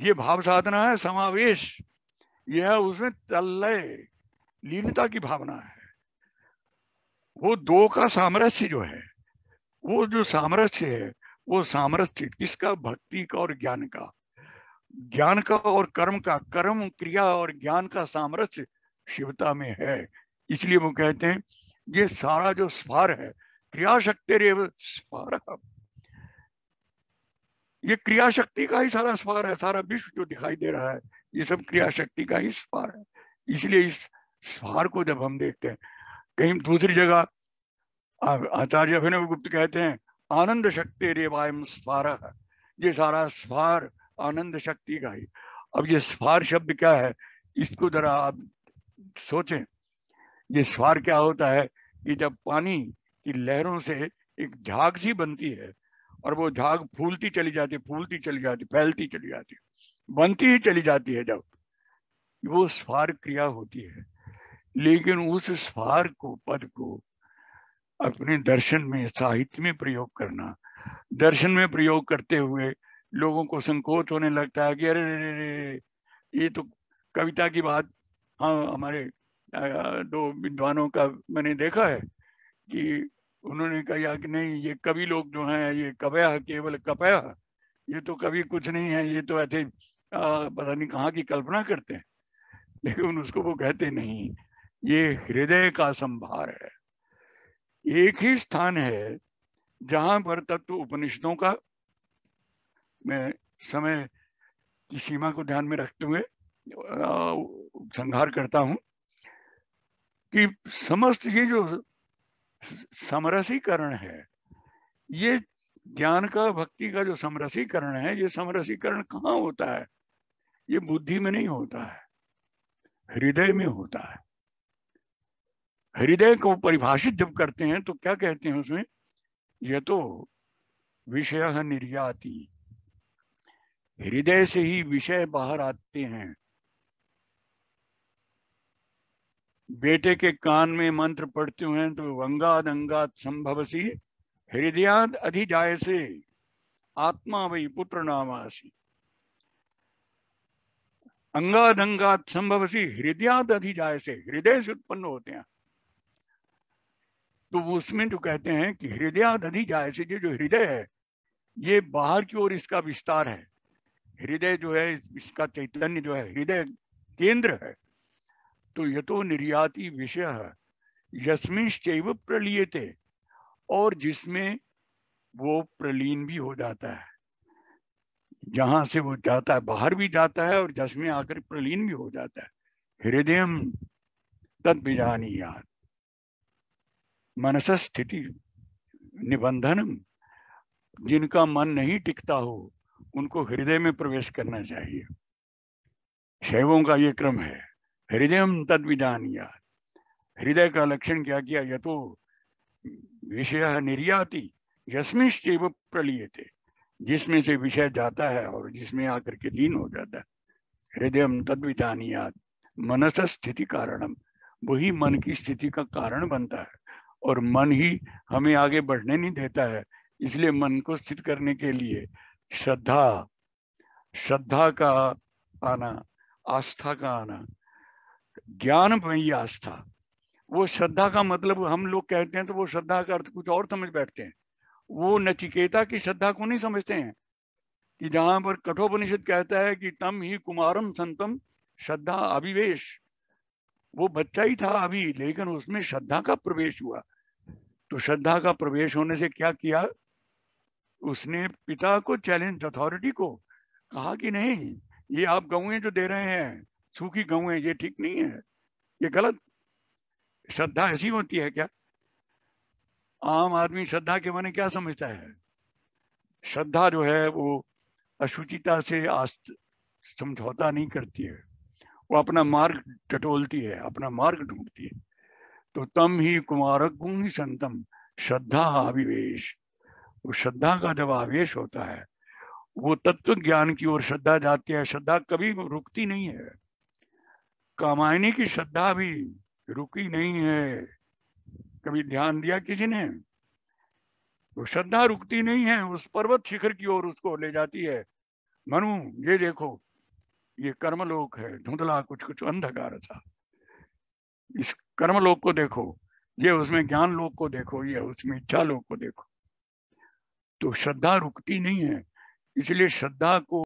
ये भाव साधना है समावेश यह उसमें तल्लय लीनता की भावना है वो दो का सामरस्य जो है वो जो सामरस्य है वो सामरस्य किसका भक्ति का और ज्ञान का ज्ञान का और कर्म का कर्म क्रिया और ज्ञान का सामरस्य शिवता में है इसलिए वो कहते हैं ये सारा जो स्फार है क्रियाशक्ति रेव स्फार ये क्रियाशक्ति का ही सारा स्फार है सारा विश्व जो दिखाई दे रहा है ये सब क्रियाशक्ति का ही स्फार है इसलिए इस स्फार को जब हम देखते हैं कहीं दूसरी जगह आचार्य अभिनव गुप्त कहते हैं आनंद शक्ति रेवायम स्फार ये सारा स्फार आनंद शक्ति का ही अब ये स्फार शब्द क्या है इसको जरा आप सोचें ये स्वार क्या होता है कि जब पानी की लहरों से एक झाग सी बनती है और वो झाग फूलती चली जाती फूलती चली जाती फैलती चली जाती बनती ही चली जाती है जब वो स्वार क्रिया होती है लेकिन उस स्वार को पद को अपने दर्शन में साहित्य में प्रयोग करना दर्शन में प्रयोग करते हुए लोगों को संकोच होने लगता है कि अरे रे रे ये तो कविता की बात हाँ हमारे दो विद्वानों का मैंने देखा है कि उन्होंने कहा कि नहीं ये कवि लोग जो हैं ये कवया केवल कपया ये तो कभी कुछ नहीं है ये तो ऐसे पता नहीं कहाँ की कल्पना करते हैं लेकिन उसको वो कहते नहीं ये हृदय का संभार है एक ही स्थान है जहां पर तत्व उपनिषदों का मैं समय की सीमा को ध्यान में रखते हुए संहार करता हूं कि समस्त ये जो समरसीकरण है ये ज्ञान का भक्ति का जो समरसीकरण है ये समरसीकरण कहा होता है ये बुद्धि में नहीं होता है हृदय में होता है हृदय को परिभाषित जब करते हैं तो क्या कहते हैं उसमें यह तो विषय निर्याति हृदय से ही विषय बाहर आते हैं बेटे के कान में मंत्र पढ़ते हैं तो वंगाद अंगात संभवसी हृदयाद जाय से आत्मा वही पुत्र नामासी अंगादंगात अंगात हृदया हृदयाद जाय से हृदय से उत्पन्न होते हैं तो उसमें जो कहते हैं कि हृदयाद अधिजाय से जो जो हृदय है ये बाहर की ओर इसका विस्तार है हृदय जो है इसका चैतन्य जो है हृदय केंद्र है तो तो निर्याति विषय यस्मिश्चैव प्रलियते और जिसमें वो प्रलीन भी हो जाता है जहां से वो जाता है बाहर भी जाता है और जिसमें आकर प्रलीन भी हो जाता है हृदय तद बिजानी याद मनसस्थिति निबंधन जिनका मन नहीं टिकता हो उनको हृदय में प्रवेश करना चाहिए शैवों का ये क्रम है हृदय तद विदानिया हृदय का लक्षण क्या किया यह तो विषय निर्याति यशमिश्चैव प्रलिए थे जिसमें से विषय जाता है और जिसमें आकर के लीन हो जाता है हृदय तद्वितानियात मनस स्थिति कारणम वही मन की स्थिति का कारण बनता है और मन ही हमें आगे बढ़ने नहीं देता है इसलिए मन को स्थित करने के लिए श्रद्धा श्रद्धा का आना आस्था का आना ज्ञान में आस्था वो श्रद्धा का मतलब हम लोग कहते हैं तो वो श्रद्धा का अर्थ कुछ और समझ बैठते हैं वो नचिकेता की श्रद्धा को नहीं समझते हैं कि जहां पर कठोपनिषद कहता है कि तम ही कुमारम संतम श्रद्धा अभिवेश वो बच्चा ही था अभी लेकिन उसमें श्रद्धा का प्रवेश हुआ तो श्रद्धा का प्रवेश होने से क्या किया उसने पिता को चैलेंज अथॉरिटी को कहा कि नहीं ये आप गौएं जो दे रहे हैं सूखी गऊ है ये ठीक नहीं है ये गलत श्रद्धा ऐसी होती है क्या आम आदमी श्रद्धा के माने क्या समझता है श्रद्धा जो है वो अशुचिता से समझौता नहीं करती है वो अपना मार्ग टटोलती है अपना मार्ग ढूंढती है तो तम ही कुमारक ही संतम श्रद्धा आविवेश वो श्रद्धा का जब आवेश होता है वो तत्व ज्ञान की ओर श्रद्धा जाती है श्रद्धा कभी रुकती नहीं है कामायनी की श्रद्धा भी रुकी नहीं है कभी ध्यान दिया किसी ने तो श्रद्धा रुकती नहीं है उस पर्वत शिखर की ओर उसको ले जाती है मनु ये देखो ये कर्मलोक है धुंधला कुछ कुछ अंधकार था इस कर्मलोक को देखो ये उसमें ज्ञान लोक को देखो ये उसमें इच्छा लोक को देखो तो श्रद्धा रुकती नहीं है इसलिए श्रद्धा को